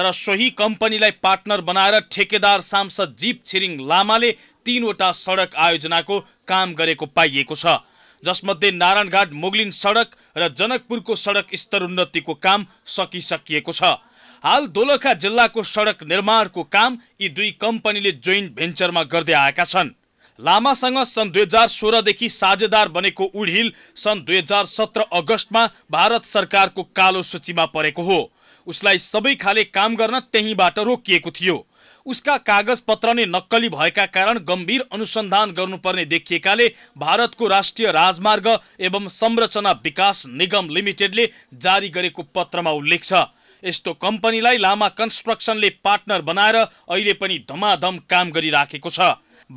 तर सोही कम्पनीलाई पार्टनर बनाएर ठेकेदार सांसद जीप छिरिङ लामाले तीनवटा सडक आयोजनाको काम गरेको पाइएको छ जसमध्ये नारायणघाट मोगलिन सडक र जनकपुरको सडक स्तरोन्नतिको काम सकिसकिएको छ हाल दोलखा जिल्लाको सडक निर्माणको काम यी दुई कम्पनीले जोइन्ट भेन्चरमा गर्दै आएका छन् लामासँग सन् दुई हजार सोह्रदेखि साझेदार बनेको उडहिल सन् दुई हजार सत्र अगस्तमा भारत सरकारको कालो सूचीमा परेको हो उसलाई सबै खाले काम गर्न त्यहीँबाट रोकिएको थियो उसका कागजपत्र नै नक्कली भएका कारण गम्भीर अनुसन्धान गर्नुपर्ने देखिएकाले भारतको राष्ट्रिय राजमार्ग एवं संरचना विकास निगम लिमिटेडले जारी गरेको पत्रमा उल्लेख छ यस्तो कम्पनीलाई लामा कन्स्ट्रक्सनले पार्टनर बनाएर अहिले पनि धमाधम काम गरिराखेको छ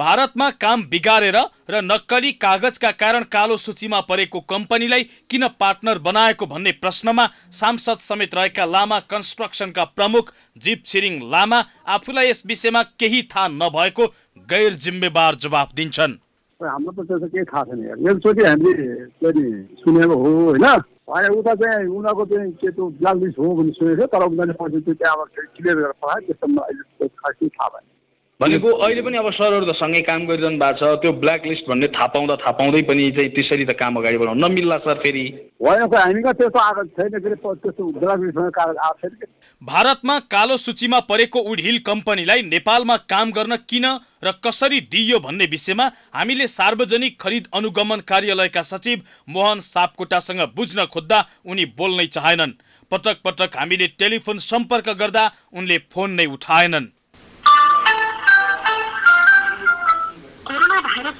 भारतमा काम बिगारेर र नक्कली कागजका कारण कालो सूचीमा परेको कम्पनीलाई किन पार्टनर बनाएको भन्ने प्रश्नमा सांसद समेत रहेका लामा कन्स्ट्रक्सनका प्रमुख जीप छिरिङ लामा आफूलाई यस विषयमा केही थाहा नभएको गैर जिम्मेवार जवाब दिन्छन् हाम्रो त केही थाहा छैन हामीले सुनेको हो होइन होइन उता चाहिँ उनीहरूको चाहिँ के त्यो ब्ल्याक हो भन्ने सुनेको थियो तर उनीहरूले पछि त्यो त्यहाँबाट क्लियर गरेर पठायो त्यस्तो अहिले खास केही थाहा भएन भनेको अहिले पनि अब सरहरू त सँगै काम गरिरहनु भएको छ त्यो ब्ल्याक लिस्ट भन्ने थाहा पाउँदा थाहा पाउँदै पनि चाहिँ त्यसरी त काम अगाडि बढाउनु नमिल्ला सर फेरि हामी त्यस्तो छैन भारतमा कालो सूचीमा परेको उडहिल कम्पनीलाई नेपालमा काम गर्न किन र कसरी दिइयो भन्ने विषयमा हामीले सार्वजनिक खरिद अनुगमन कार्यालयका सचिव मोहन सापकोटासँग बुझ्न खोज्दा उनी बोल्नै चाहेनन् पटक पटक हामीले टेलिफोन सम्पर्क गर्दा उनले फोन नै उठाएनन्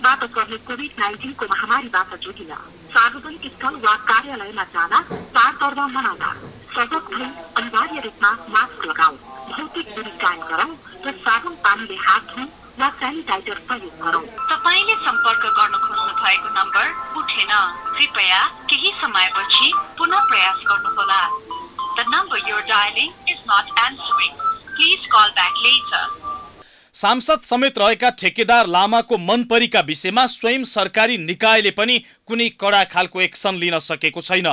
वापत गर्ने कोभिड नाइन्टिनको महामारीबाट जोगिन सार्वजनिक स्थल वा कार्यालयमा जान चाडपर्व मनाउन सजग भई अनिवार्य रूपमा मास्क लगाऊ भौतिक दूरी कायम गरौं र साबुन पानीले हात वा सेनिटाइजर प्रयोग गरौं तपाईँले सम्पर्क गर्न खोज्नु भएको नम्बर उठेन कृपया केही समयपछि पुनः प्रयास गर्नुहोला the number you're dialing is not answering. Please call back later सांसद समेत रहेका ठेकेदार लामाको मनपरीका विषयमा स्वयं सरकारी निकायले पनि कुनै कडा खालको एक्सन लिन सकेको छैन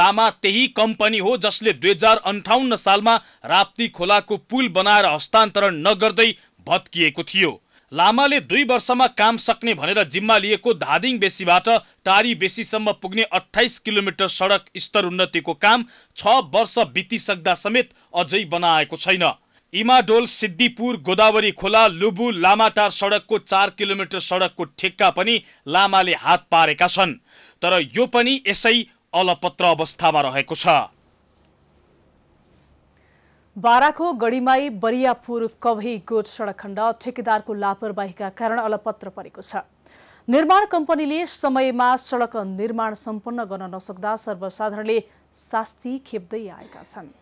लामा त्यही कम्पनी हो जसले दुई हजार अन्ठाउन्न सालमा राप्ती खोलाको पुल बनाएर हस्तान्तरण नगर्दै भत्किएको थियो लामाले दुई वर्षमा काम सक्ने भनेर जिम्मा लिएको धादिङ बेसीबाट टारी बेसीसम्म पुग्ने अठाइस किलोमिटर सडक स्तर उन्नतिको काम छ वर्ष बितिसक्दा समेत अझै बनाएको छैन इमाडोल सिद्धिपुर गोदावरी खोला लुबु लामाटार सडकको चार किलोमिटर सडकको ठेक्का पनि लामाले हात पारेका छन् तर यो पनि यसै अलपत्र अवस्थामा रहेको छ बाराको गढीमाई बरियापुर कभई गोठ सडक खण्ड ठेकेदारको लापरवाहीका कारण अलपत्र परेको छ निर्माण कम्पनीले समयमा सडक निर्माण सम्पन्न गर्न नसक्दा सर्वसाधारणले शास्ति खेप्दै आएका छन्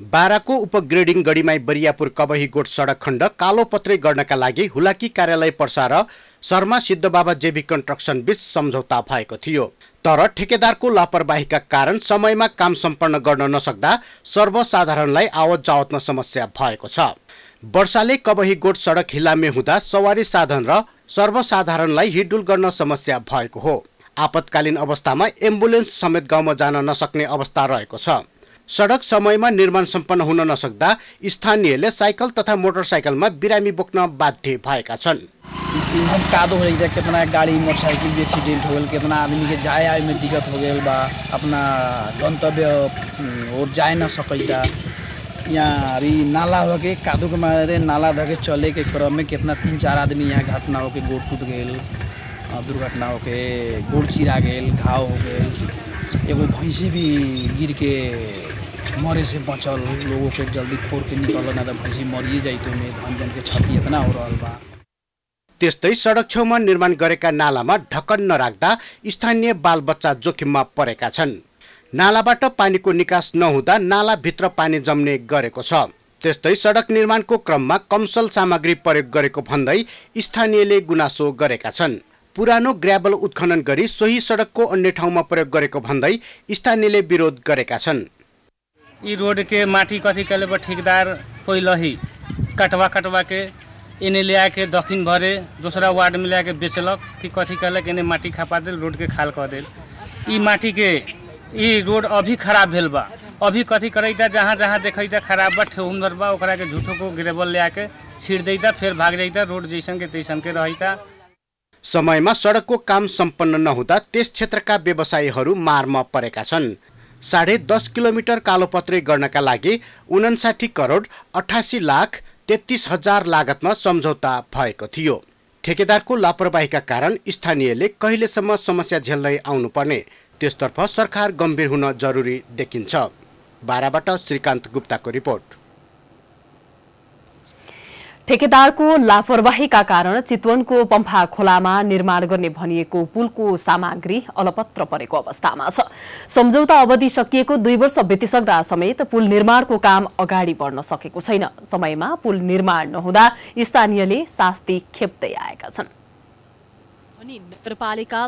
बाह्रको उपग्रेडिङ गढीमाई बरियापुर कबहीगोठ सडक खण्ड कालोपत्रे गर्नका लागि हुलाकी कार्यालय पर्सा र शर्मा सिद्धबाबा जेबी कन्स्ट्रक्सन बीच सम्झौता भएको थियो तर ठेकेदारको लापरवाहीका कारण समयमा काम सम्पन्न गर्न नसक्दा सर्वसाधारणलाई आवत जावतमा समस्या भएको छ वर्षाले कबहीगोठ सडक हिलामे हुँदा सवारी साधन र सर्वसाधारणलाई हिडुल गर्न समस्या भएको हो आपतकालीन अवस्थामा एम्बुलेन्स समेत गाउँमा जान नसक्ने अवस्था रहेको छ सडक समयमा निर्माण सम्पन्न हुन नसक्दा स्थानीयले साइकल तथा मोटरसाइकलमा बिरामी बोक्न बाध्य भएका छन् कादो हो गया कितना गाड़ी मोटरसाइकिल भी एक्सीडेंट हो गया कितना आदमी के जाए आए में दिक्कत हो गया बा अपना गंतव्य और जाए ना सकता यहाँ अरे नाला हो के कादो के मारे नाला धके चले के क्रम में कितना तीन चार आदमी यहाँ घटना हो के गोड़ टूट गए दुर्घटना होके गोल चिरा गेल घाव हो गई एगो भैंसी भी गिर के मरे से बचल लोगों के जल्दी खोर के निकल ना तो भैंसी मरिए जाइत में धन जन के क्षति इतना हो रहा बा त्यस्तै सडक छेउमा निर्माण गरेका नालामा ढक्कन नराख्दा स्थानीय बालबच्चा जोखिममा परेका छन् नालाबाट पानीको निकास नहुँदा नालाभित्र पानी जम्ने गरेको छ त्यस्तै सडक निर्माणको क्रममा कमसल सामग्री प्रयोग गरेको भन्दै स्थानीयले गुनासो गरेका छन् पुरानो ग्रैबल उत्खनन करी सोही सड़क को अन्य ठाउँमा प्रयोग गरेको भन्दै विरोध कर रोड के माटी कथी कले ठेकदार कोही लही कटवा कटवा के इन्हें ले आके दक्षिण भरे दूसरा वार्ड में ले आके बेचलक कि कथी कल इन्हें माटी खपा दिल रोड के खाल कर दिल ई के ई रोड अभी खराब भेल बा अभी कथी करैता जहाँ जहाँ देखैता खराब बा ठेहुमधर बा ओकरा को गिरेबल ले आके छिड़ देता फिर भाग जाता रोड जैसन के तैसन के रहता समयमा सडकको काम सम्पन्न नहुँदा त्यस क्षेत्रका व्यवसायीहरू मारमा परेका छन् साढे दस किलोमिटर कालोपत्रे गर्नका लागि उनासाठी करोड अठासी लाख तेत्तिस हजार लागतमा सम्झौता भएको थियो ठेकेदारको लापरवाहीका कारण स्थानीयले कहिलेसम्म समस्या झेल्दै आउनुपर्ने त्यसतर्फ सरकार गम्भीर हुन जरुरी देखिन्छ बाराबाट श्रीकान्त गुप्ताको रिपोर्ट ठेकेदारको लापरवाहीका कारण चितवनको पम्फा खोलामा निर्माण गर्ने भनिएको पुलको सामग्री अलपत्र परेको अवस्थामा छ सम्झौता अवधि सकिएको दुई वर्ष बितिसक्दा समेत पुल निर्माणको काम अगाडि बढ्न सकेको छैन समयमा पुल निर्माण नहुँदा स्थानीयले शास्ति खेप्दै आएका छन् नगरपालिका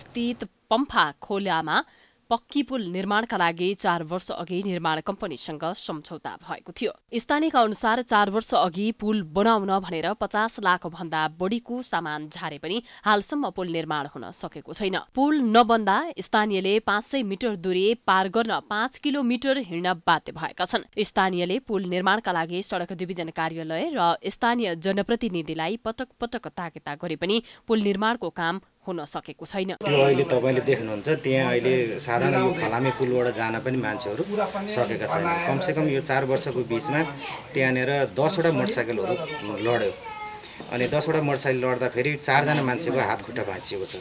स्थित पम्फा खोलामा पक्की पुल निर्माणका लागि चार वर्ष अघि निर्माण कम्पनीसँग सम्झौता भएको थियो स्थानीयका अनुसार चार वर्ष अघि पुल बनाउन भनेर पचास लाख भन्दा बढीको सामान झारे पनि हालसम्म पुल निर्माण हुन सकेको छैन पुल नबन्दा स्थानीयले पाँच सय मिटर दूरी पार गर्न पाँच किलोमिटर हिँड्न बाध्य भएका छन् स्थानीयले पुल निर्माणका लागि सड़क डिभिजन कार्यालय र स्थानीय जनप्रतिनिधिलाई पटक पटक ताकेता गरे पनि पुल निर्माणको काम हुन सकेको छैन अहिले तपाईँले देख्नुहुन्छ त्यहाँ अहिले साधारण यो फलामे पुलबाट जान पनि मान्छेहरू सकेका छैन कमसेकम यो चार वर्षको बिचमा त्यहाँनिर दसवटा मोटरसाइकलहरू लड्यो अनि दसवटा मोटरसाइकल लड्दाखेरि चारजना मान्छेको हात खुट्टा भाँचिएको छ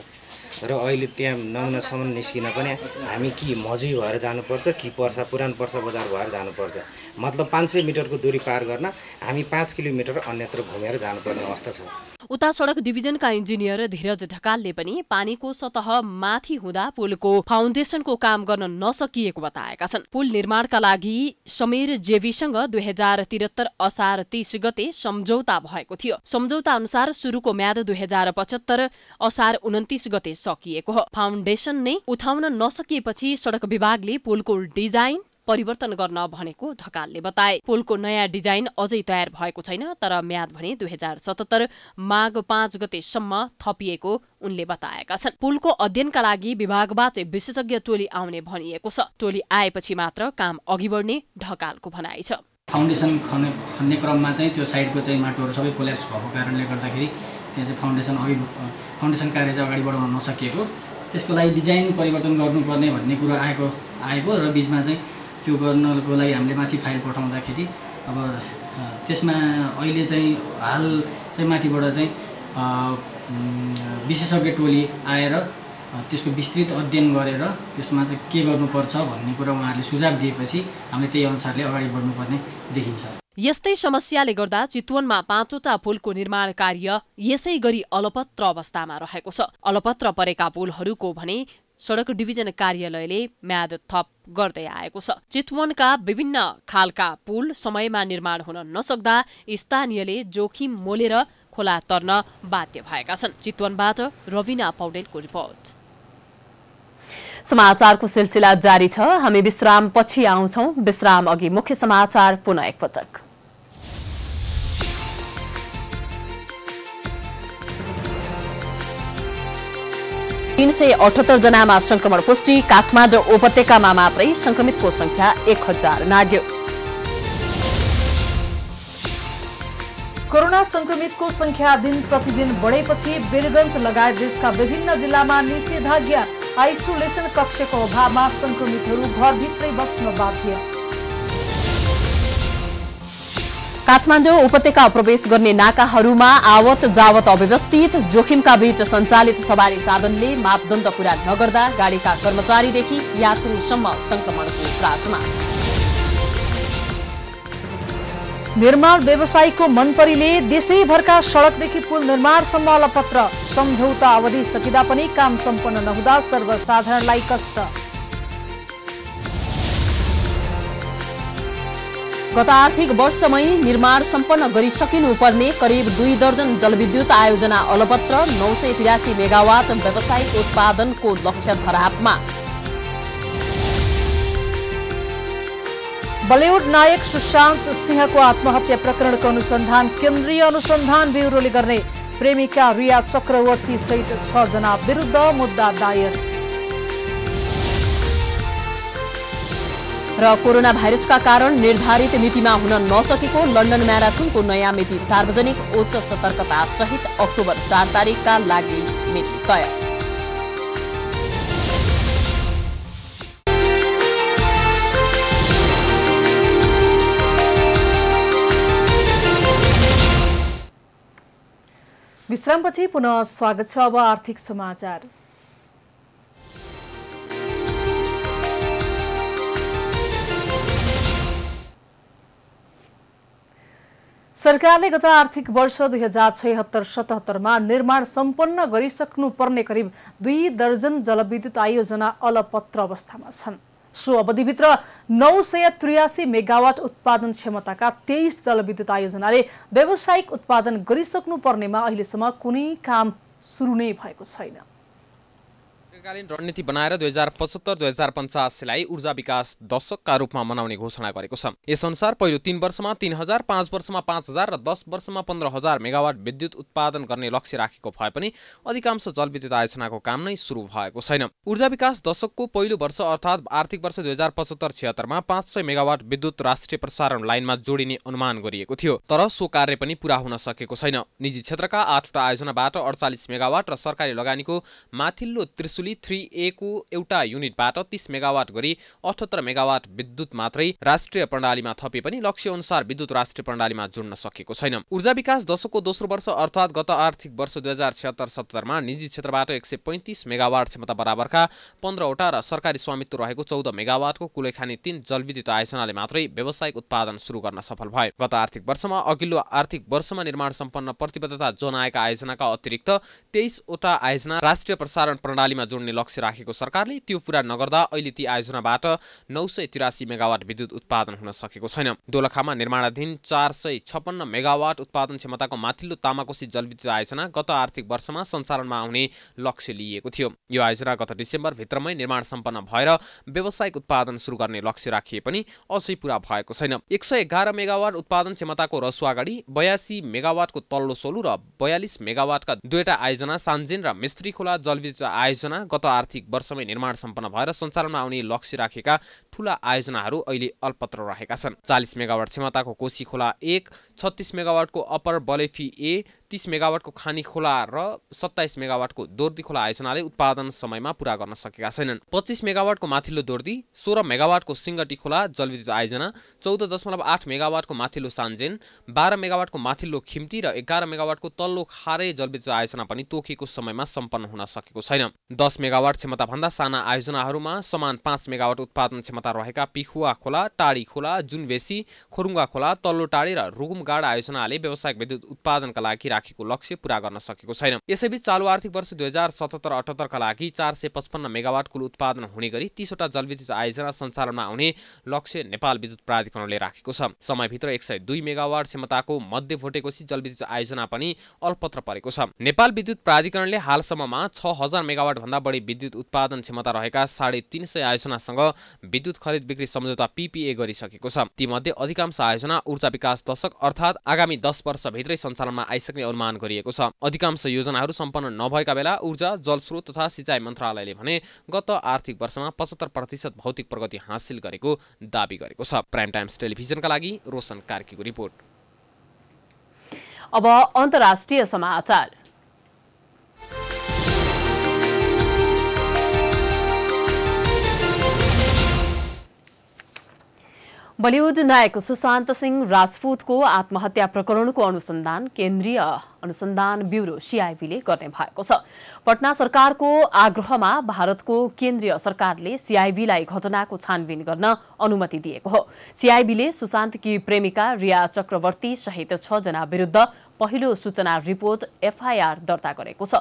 र अहिले त्यहाँ नग्नसम्म निस्किन पनि हामी कि मजै भएर जानुपर्छ कि पर्सा पुरानो पर्सा बजार भएर जानुपर्छ मतलब पाँच सय मिटरको दूरी पार गर्न हामी पाँच किलोमिटर अन्यत्र घुमेर जानुपर्ने अवस्था छ उता सडक डिभिजनका इन्जिनियर धीरज ढकालले पनि पानीको सतह माथि हुँदा पुलको फाउन्डेसनको काम गर्न नसकिएको बताएका छन् पुल निर्माणका लागि समीर जेवीसँग दुई हजार त्रिहत्तर असार तीस गते सम्झौता भएको थियो सम्झौता अनुसार सुरुको म्याद दुई हजार पचहत्तर असार उन्तिस गते सकिएको हो फाउन्डेसन नै उठाउन नसकिएपछि सडक विभागले पुलको डिजाइन परिवर्तन गर्न भनेको ढकालले बताए पुलको नयाँ डिजाइन अझै तयार भएको छैन तर म्याद भने दुई हजार सतहत्तर माघ पाँच गतेसम्म थपिएको उनले बताएका छन् पुलको अध्ययनका लागि विभागबाट विशेषज्ञ टोली आउने भनिएको छ टोली आएपछि मात्र काम अघि बढ्ने ढकालको भनाइ छ फाउन्डेसन खन्ने खन्ने क्रममा चाहिँ त्यो साइडको चाहिँ माटोहरू सबै कोल्याप्स भएको कारणले गर्दाखेरि त्यहाँ चाहिँ फाउन्डेसन अघि फाउन्डेसन कार्य चाहिँ अगाडि बढाउन नसकिएको त्यसको लागि डिजाइन परिवर्तन गर्नुपर्ने भन्ने कुरो आएको आएको र बिचमा चाहिँ त्यो गर्नको लागि हामीले माथि फाइल पठाउँदाखेरि अब त्यसमा अहिले चाहिँ हाल चाहिँ माथिबाट चाहिँ विशेषज्ञ टोली आएर त्यसको विस्तृत अध्ययन गरेर त्यसमा चाहिँ के गर्नुपर्छ भन्ने कुरा उहाँहरूले सुझाव दिएपछि हामीले त्यही अनुसारले अगाडि बढ्नुपर्ने देखिन्छ यस्तै समस्याले गर्दा चितवनमा पाँचवटा पुलको निर्माण कार्य यसै गरी अलपत्र अवस्थामा रहेको छ अलपत्र परेका पुलहरूको भने सड़क डिभिजन कार्यालयले म्याद थप गर्दै आएको छ चितवनका विभिन्न खालका पुल समयमा निर्माण हुन नसक्दा स्थानीयले जोखिम मोलेर खोला तर्न बाध्य भएका छन् चितवनबाट रविना पौडेलको रिपोर्ट समाचारको सिलसिला जारी छ हामी विश्रामपछि आउँछौ विश्राम अघि मुख्य समाचार पुनः एकपटक तीन सय अठहत्तर जनामा संक्रमण पुष्टि काठमाडौँ उपत्यकामा मात्रै संक्रमितको संख्या एक हजार नाग्यो कोरोना संक्रमितको संख्या दिन प्रतिदिन बढेपछि वीरगंज लगायत देशका विभिन्न जिल्लामा निषेधाज्ञा आइसोलेसन कक्षको अभावमा संक्रमितहरू घरभित्रै बस्न बाध्य काठमाडौँ उपत्यका प्रवेश गर्ने नाकाहरूमा आवत जावत अव्यवस्थित जोखिमका बीच सञ्चालित सवारी साधनले मापदण्ड पूरा नगर्दा गाडीका कर्मचारीदेखि यात्रुसम्म संक्रमणको त्रासमा निर्माण व्यवसायीको मनपरीले देशैभरका सडकदेखि पुल निर्माणसम्म अलपत्र सम्झौता अवधि सकिँदा पनि काम सम्पन्न नहुँदा सर्वसाधारणलाई कष्ट गत आर्थिक वर्षमै निर्माण सम्पन्न गरिसकिनुपर्ने करिब दुई दर्जन जलविद्युत आयोजना अलपत्र नौ सय तिरासी मेगावाट व्यावसायिक उत्पादनको लक्ष्य धरापमा बलिउड नायक सुशान्त सिंहको आत्महत्या प्रकरणको अनुसन्धान केन्द्रीय अनुसन्धान ब्युरोले गर्ने प्रेमिका रिया चक्रवर्ती सहित छ जना विरुद्ध मुद्दा दायर र कोरोना भाइरसका कारण निर्धारित मितिमा हुन नसकेको लन्डन म्याराथनको नयाँ मिति सार्वजनिक उच्च सतर्कता सहित अक्टोबर चार तारिकका लागि मिति तय विश्रामपछि पुनः स्वागत छ अब आर्थिक समाचार सरकारले गत आर्थिक वर्ष दुई हजार छहत्तर सतहत्तरमा निर्माण सम्पन्न गरिसक्नुपर्ने करिब दुई दर्जन जलविद्युत आयोजना अलपत्र अवस्थामा छन् सो अवधिभित्र नौ सय त्रियासी मेगावाट उत्पादन क्षमताका तेइस जलविद्युत आयोजनाले व्यावसायिक उत्पादन गरिसक्नुपर्नेमा अहिलेसम्म कुनै काम सुरु नै भएको छैन दीर्घकालीन रणनीति बनाएर दुई हजार पचहत्तर दुई हजार पञ्चासीलाई ऊर्जा विकास दशकका रूपमा मनाउने घोषणा गरेको छ यस अनुसार पहिलो तीन वर्षमा तीन हजार पाँच वर्षमा पाँच हजार र दस वर्षमा पन्ध्र हजार मेगावाट विद्युत उत्पादन गर्ने लक्ष्य राखेको भए पनि अधिकांश जलविद्युत आयोजनाको काम नै सुरु भएको छैन ऊर्जा विकास दशकको पहिलो वर्ष अर्थात् आर्थिक वर्ष दुई हजार पचहत्तर छिहत्तरमा पाँच सय मेगावाट विद्युत राष्ट्रिय प्रसारण लाइनमा जोडिने अनुमान गरिएको थियो तर सो कार्य पनि पूरा हुन सकेको छैन निजी क्षेत्रका आठवटा आयोजनाबाट अडचालिस मेगावाट र सरकारी लगानीको माथिल्लो त्रिशुली गरी थ्री ए को एउटा युनिटबाट तीस मेगावाट गरी अठहत्तर मेगावाट विद्युत मात्रै राष्ट्रिय प्रणालीमा थपे पनि लक्ष्य अनुसार विद्युत राष्ट्रिय प्रणालीमा जोड्न सकेको छैन ऊर्जा विकास दशकको दोस्रो वर्ष अर्थात् गत आर्थिक वर्ष दुई हजार छिहत्तर सत्तरमा निजी क्षेत्रबाट एक सय पैँतिस मेगावाट क्षमता बराबरका पन्ध्रवटा र सरकारी स्वामित्व रहेको चौध मेगावाटको कुलैखानी तीन जलविद्युत आयोजनाले मात्रै व्यावसायिक उत्पादन सुरु गर्न सफल भए गत आर्थिक वर्षमा अघिल्लो आर्थिक वर्षमा निर्माण सम्पन्न प्रतिबद्धता जनाएका आयोजनाका अतिरिक्त तेइसवटा आयोजना राष्ट्रिय प्रसारण प्रणालीमा जोड्ने ल्याउने लक्ष्य राखेको सरकारले त्यो पुरा नगर्दा अहिले ती आयोजनाबाट नौ सय तिरासी मेगावाट विद्युत उत्पादन हुन सकेको छैन दोलखामा निर्माणाधीन चार सय छप्पन्न मेगावाट उत्पादन क्षमताको माथिल्लो तामाकोशी जलविद्युत आयोजना गत आर्थिक वर्षमा सञ्चालनमा आउने लक्ष्य लिएको थियो यो आयोजना गत डिसेम्बरभित्रमै निर्माण सम्पन्न भएर व्यावसायिक उत्पादन सुरु गर्ने लक्ष्य राखिए पनि अझै पुरा भएको छैन एक सय एघार मेगावाट उत्पादन क्षमताको रसु अगाडि बयासी मेगावाटको तल्लो सोलु र बयालिस मेगावाटका दुईवटा आयोजना सान्जेन र मिस्त्री खोला जलविद्युत आयोजना गत आर्थिक वर्षमै निर्माण सम्पन्न भएर सञ्चालनमा आउने लक्ष्य राखेका ठुला आयोजनाहरू अहिले अल्पत्र रहेका छन् चालिस मेगावाट क्षमताको कोशी खोला एक छत्तिस मेगावाटको अप्पर बलेफी ए तिस मेगावाटको खानी खोला र सत्ताइस मेगावाटको दोर्दी खोला आयोजनाले उत्पादन समयमा पुरा गर्न सकेका छैनन् पच्चिस मेगावाटको माथिल्लो दोर्दी सोह्र मेगावाटको सिङ्गटी खोला जलविद्युत आयोजना चौध दशमलव आठ मेगावाटको माथिल्लो सान्जेन बाह्र मेगावाटको माथिल्लो खिम्ती र एघार मेगावाटको तल्लो खारे जलविद्युत आयोजना पनि तोकिएको समयमा सम्पन्न हुन सकेको छैन दस मेगावाट क्षमताभन्दा साना आयोजनाहरूमा समान पाँच मेगावाट उत्पादन क्षमता रहेका पिखुवा खोला टाढी खोला जुनवेसी खोरुङ्गा खोला तल्लो टाढी र गाड आयोजनाले व्यावसायिक विद्युत उत्पादनका लागि राखेको लक्ष्य पूरा गर्न सकेको छैन यसैबीच चालु आर्थिक वर्ष दुई हजार सतहत्तर अठहत्तरका लागि चार सय पचपन्न मेगावाट कुल उत्पादन हुने गरी तीसवटा जलविद्युत आयोजना सञ्चालनमा आउने लक्ष्य नेपाल विद्युत प्राधिकरणले राखेको छ समयभित्र एक सय दुई मेगावाट क्षमताको मध्य जलविद्युत आयोजना पनि अल्पत्र परेको छ नेपाल विद्युत प्राधिकरणले हालसम्ममा छ हजार मेगावाट भन्दा बढी विद्युत उत्पादन क्षमता रहेका साढे तिन सय आयोजनासँग विद्युत खरिद बिक्री सम्झौता पिपिए गरिसकेको छ तीमध्ये अधिकांश आयोजना ऊर्जा विकास दशक अर्थात् आगामी दस वर्षभित्रै सञ्चालनमा आइसक्ने अनुमान गरिएको छ अधिकांश योजनाहरू सम्पन्न नभएका बेला ऊर्जा जलस्रोत तथा सिँचाइ मन्त्रालयले भने गत आर्थिक वर्षमा पचहत्तर प्रतिशत भौतिक प्रगति हासिल गरेको दावी गरेको छ प्राइम टाइम्स टेलिभिजनका लागि रोशन कार्कीको रिपोर्ट अब अन्तर्राष्ट्रिय समाचार बलिउड नायक सुशान्त सिंह राजपूतको आत्महत्या प्रकरणको अनुसन्धान केन्द्रीय अनुसन्धान ब्युरो सिआइबीले गर्ने भएको छ पटना सरकारको आग्रहमा भारतको केन्द्रीय सरकारले सिआइबीलाई घटनाको छानबिन गर्न अनुमति दिएको हो सिआइबीले सुशान्तकी प्रेमिका रिया चक्रवर्ती सहित छजना विरूद्ध पहिलो सूचना रिपोर्ट एफआइआर दर्ता गरेको छ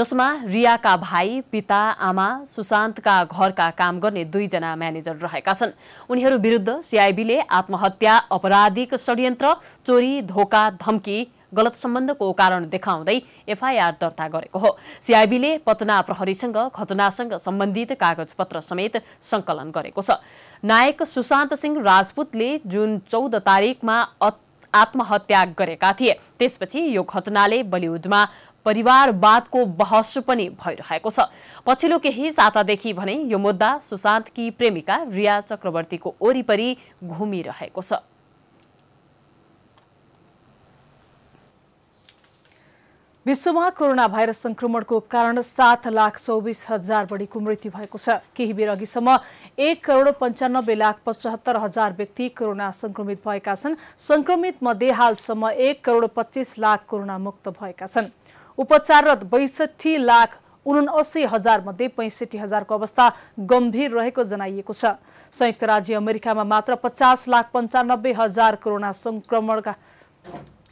जसमा रियाका भाइ पिता आमा सुशान्तका घरका काम गर्ने दुईजना म्यानेजर रहेका छन् उनीहरू विरुद्ध सिआइबीले आत्महत्या अपराधिक षड्यन्त्र चोरी धोका धम्की गलत सम्बन्धको कारण देखाउँदै एफआइआर दर्ता गरेको हो सिआइबीले पटना प्रहरीसँग घटनासँग सम्बन्धित कागजपत्र समेत संकलन गरेको छ नायक सुशान्त सिंह राजपूतले जुन चौध तारिकमा आत्महत्या गरेका थिए त्यसपछि यो घटनाले बलिउडमा परिवारवादको बहस पनि भइरहेको छ पछिल्लो केही सातादेखि भने यो मुद्दा सुशान्तकी प्रेमिका रिया चक्रवर्तीको वरिपरि घुमिरहेको छ विश्वमा कोरोना भाइरस संक्रमणको कारण सात लाख चौबिस हजार बढीको मृत्यु भएको छ केही बेर अघिसम्म एक करोड पन्चानब्बे लाख पचहत्तर हजार व्यक्ति कोरोना संक्रमित भएका छन् संक्रमित मध्ये हालसम्म एक करोड पच्चिस लाख कोरोना मुक्त भएका छन् उपचाररत बैसठी लाख हजार मध्ये पैँसठी हजारको अवस्था गम्भीर रहेको जनाइएको छ संयुक्त राज्य अमेरिकामा मात्र पचास लाख पन्चानब्बे हजार कोरोना संक्रमणका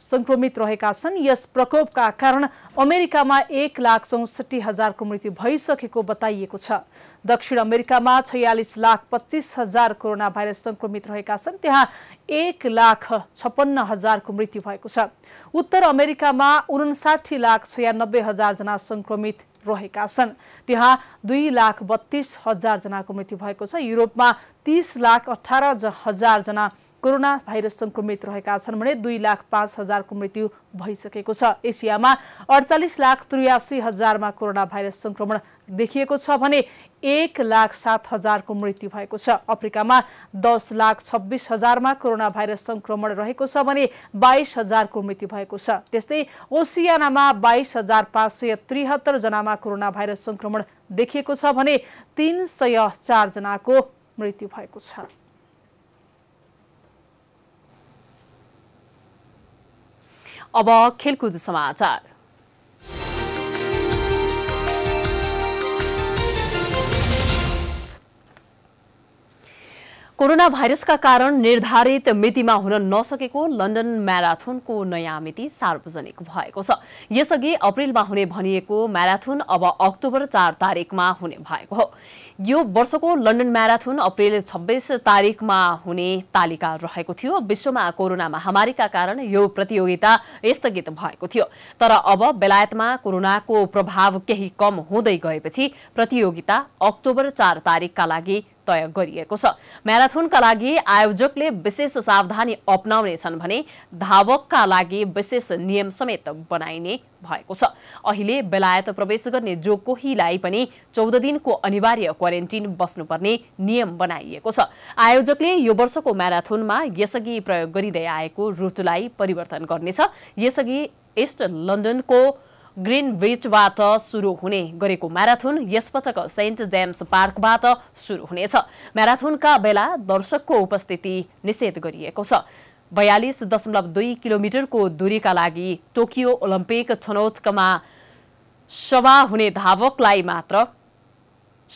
संक्रमित रहेका छन् यस प्रकोपका कारण अमेरिकामा एक लाख चौसठी हजारको मृत्यु भइसकेको बताइएको छ दक्षिण अमेरिकामा छयालिस लाख पच्चिस हजार कोरोना भाइरस संक्रमित रहेका छन् त्यहाँ एक लाख छप्पन्न हजारको मृत्यु भएको छ उत्तर अमेरिकामा उन्साठी लाख छयानब्बे हजारजना सङ्क्रमित रहेका छन् त्यहाँ दुई लाख बत्तीस हजारजनाको मृत्यु भएको छ युरोपमा तिस लाख अठार हजारजना कोरोना भाइरस संक्रमित रहेका छन् भने दुई लाख पाँच हजारको मृत्यु भइसकेको छ एसियामा अडचालिस लाख त्रियासी हजारमा कोरोना भाइरस संक्रमण देखिएको छ भने एक लाख सात हजारको मृत्यु भएको छ अफ्रिकामा दस लाख छब्बिस हजारमा कोरोना भाइरस संक्रमण रहेको छ भने बाइस हजारको मृत्यु भएको छ त्यस्तै ओसियानामा बाइस हजार पाँच सय त्रिहत्तर जनामा कोरोना भाइरस संक्रमण देखिएको छ भने तिन सय चारजनाको मृत्यु भएको छ अब खेलकुद समाचार कोरोना भाइरसका कारण निर्धारित मितिमा हुन नसकेको लन्डन म्याराथोनको नयाँ मिति सार्वजनिक भएको छ यसअघि अप्रेलमा हुने भनिएको म्याराथोन अब अक्टोबर चार तारिकमा हुने भएको हो यो वर्षको लन्डन म्याराथन अप्रेल छब्बिस तारिकमा हुने तालिका रहेको थियो विश्वमा कोरोना महामारीका कारण यो प्रतियोगिता स्थगित भएको थियो तर अब बेलायतमा कोरोनाको प्रभाव केही कम हुँदै गएपछि प्रतियोगिता अक्टोबर चार तारिकका लागि तय गरिएको छ म्याराथुनका लागि आयोजकले विशेष सावधानी अप्नाउनेछन् भने धावकका लागि विशेष नियम समेत बनाइने भएको छ अहिले बेलायत प्रवेश गर्ने जो कोहीलाई पनि चौध दिनको अनिवार्य क्वारेन्टिन बस्नुपर्ने नियम बनाइएको छ आयोजकले यो वर्षको म्याराथुनमा यसअघि प्रयोग गरिँदै आएको रुटलाई परिवर्तन गर्नेछ यसअघि इस्ट लन्डनको ग्रिन ब्रिजबाट सुरु हुने गरेको म्याराथुन यसपटक सेन्ट जेम्स पार्कबाट सुरु हुनेछ म्याराथुनका बेला दर्शकको उपस्थिति निषेध गरिएको छ बयालिस दशमलव दुई किलोमिटरको दूरीका लागि टोकियो ओलम्पिक छनौटमा सभा हुने धावकलाई मात्र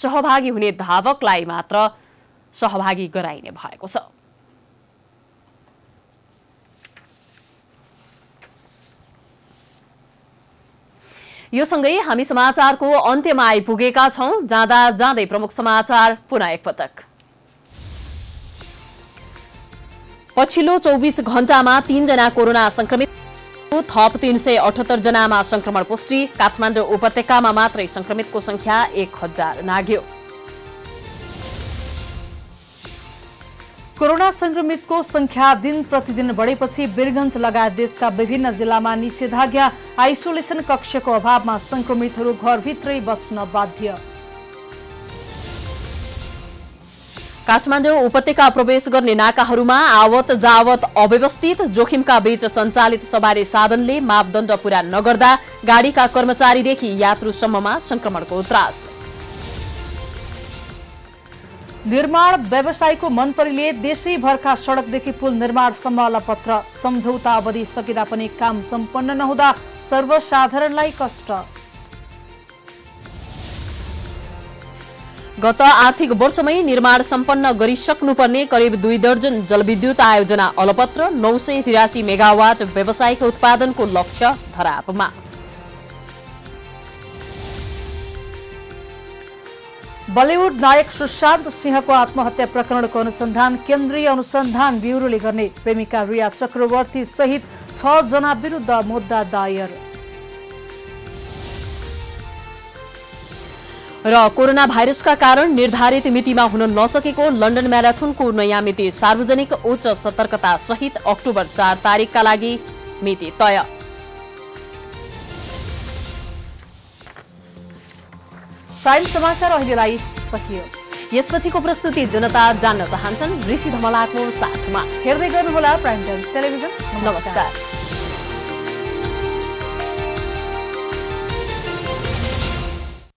सहभागी हुने धावकलाई मात्र सहभागी गराइने भएको छ यो सँगै हामी समाचारको अन्त्यमा आइपुगेका छौँ जाँदा जाँदै प्रमुख समाचार पुनः एकपटक पछिल्लो चौबिस घण्टामा तीनजना कोरोना संक्रमित थप तीन सय अठहत्तर जनामा संक्रमण पुष्टि काठमाडौँ उपत्यकामा मात्रै संक्रमितको संख्या एक हजार नाग्यो कोरोना संक्रमितको संख्या दिन प्रतिदिन बढेपछि वीरगञ्ज लगायत देशका विभिन्न जिल्लामा निषेधाज्ञा आइसोलेसन कक्षको अभावमा संक्रमितहरू घरभित्रै बस्न बाध्य काठमाडौँ उपत्यका प्रवेश गर्ने नाकाहरूमा आवत जावत अव्यवस्थित जोखिमका बीच सञ्चालित सवारी साधनले मापदण्ड पूरा नगर्दा गाडीका कर्मचारीदेखि यात्रुसम्ममा संक्रमणको त्रास निर्माण व्यवसायको मनपरीले देशैभरका सडकदेखि पुल निर्माण निर्माणसम्म पत्र सम्झौता अवधि सकिँदा पनि काम सम्पन्न नहुँदा सर्वसाधारणलाई कष्ट गत आर्थिक वर्षमै निर्माण सम्पन्न गरिसक्नुपर्ने करिब दुई दर्जन जलविद्युत आयोजना अलपत्र नौ सय तिरासी मेगावाट व्यवसायको उत्पादनको लक्ष्य धरापमा बलिउड नायक सुशान्त सिंहको आत्महत्या प्रकरणको अनुसन्धान केन्द्रीय अनुसन्धान ब्युरोले गर्ने प्रेमिका रिया चक्रवर्ती सहित छ जना विरुद्ध मुद्दा दायर र कोरोना भाइरसका कारण निर्धारित मितिमा हुन नसकेको लन्डन म्याराथनको नयाँ मिति सार्वजनिक उच्च सतर्कता सहित अक्टोबर चार तारिकका लागि मिति तय प्राइम समाचार अहिलेलाई सकियो यसपछिको प्रस्तुति जनता जान्न चाहन्छन् ऋषि धमलाको साथमा हेर्दै गर्नुहोला प्राइम टाइम्स टेलिभिजन नमस्कार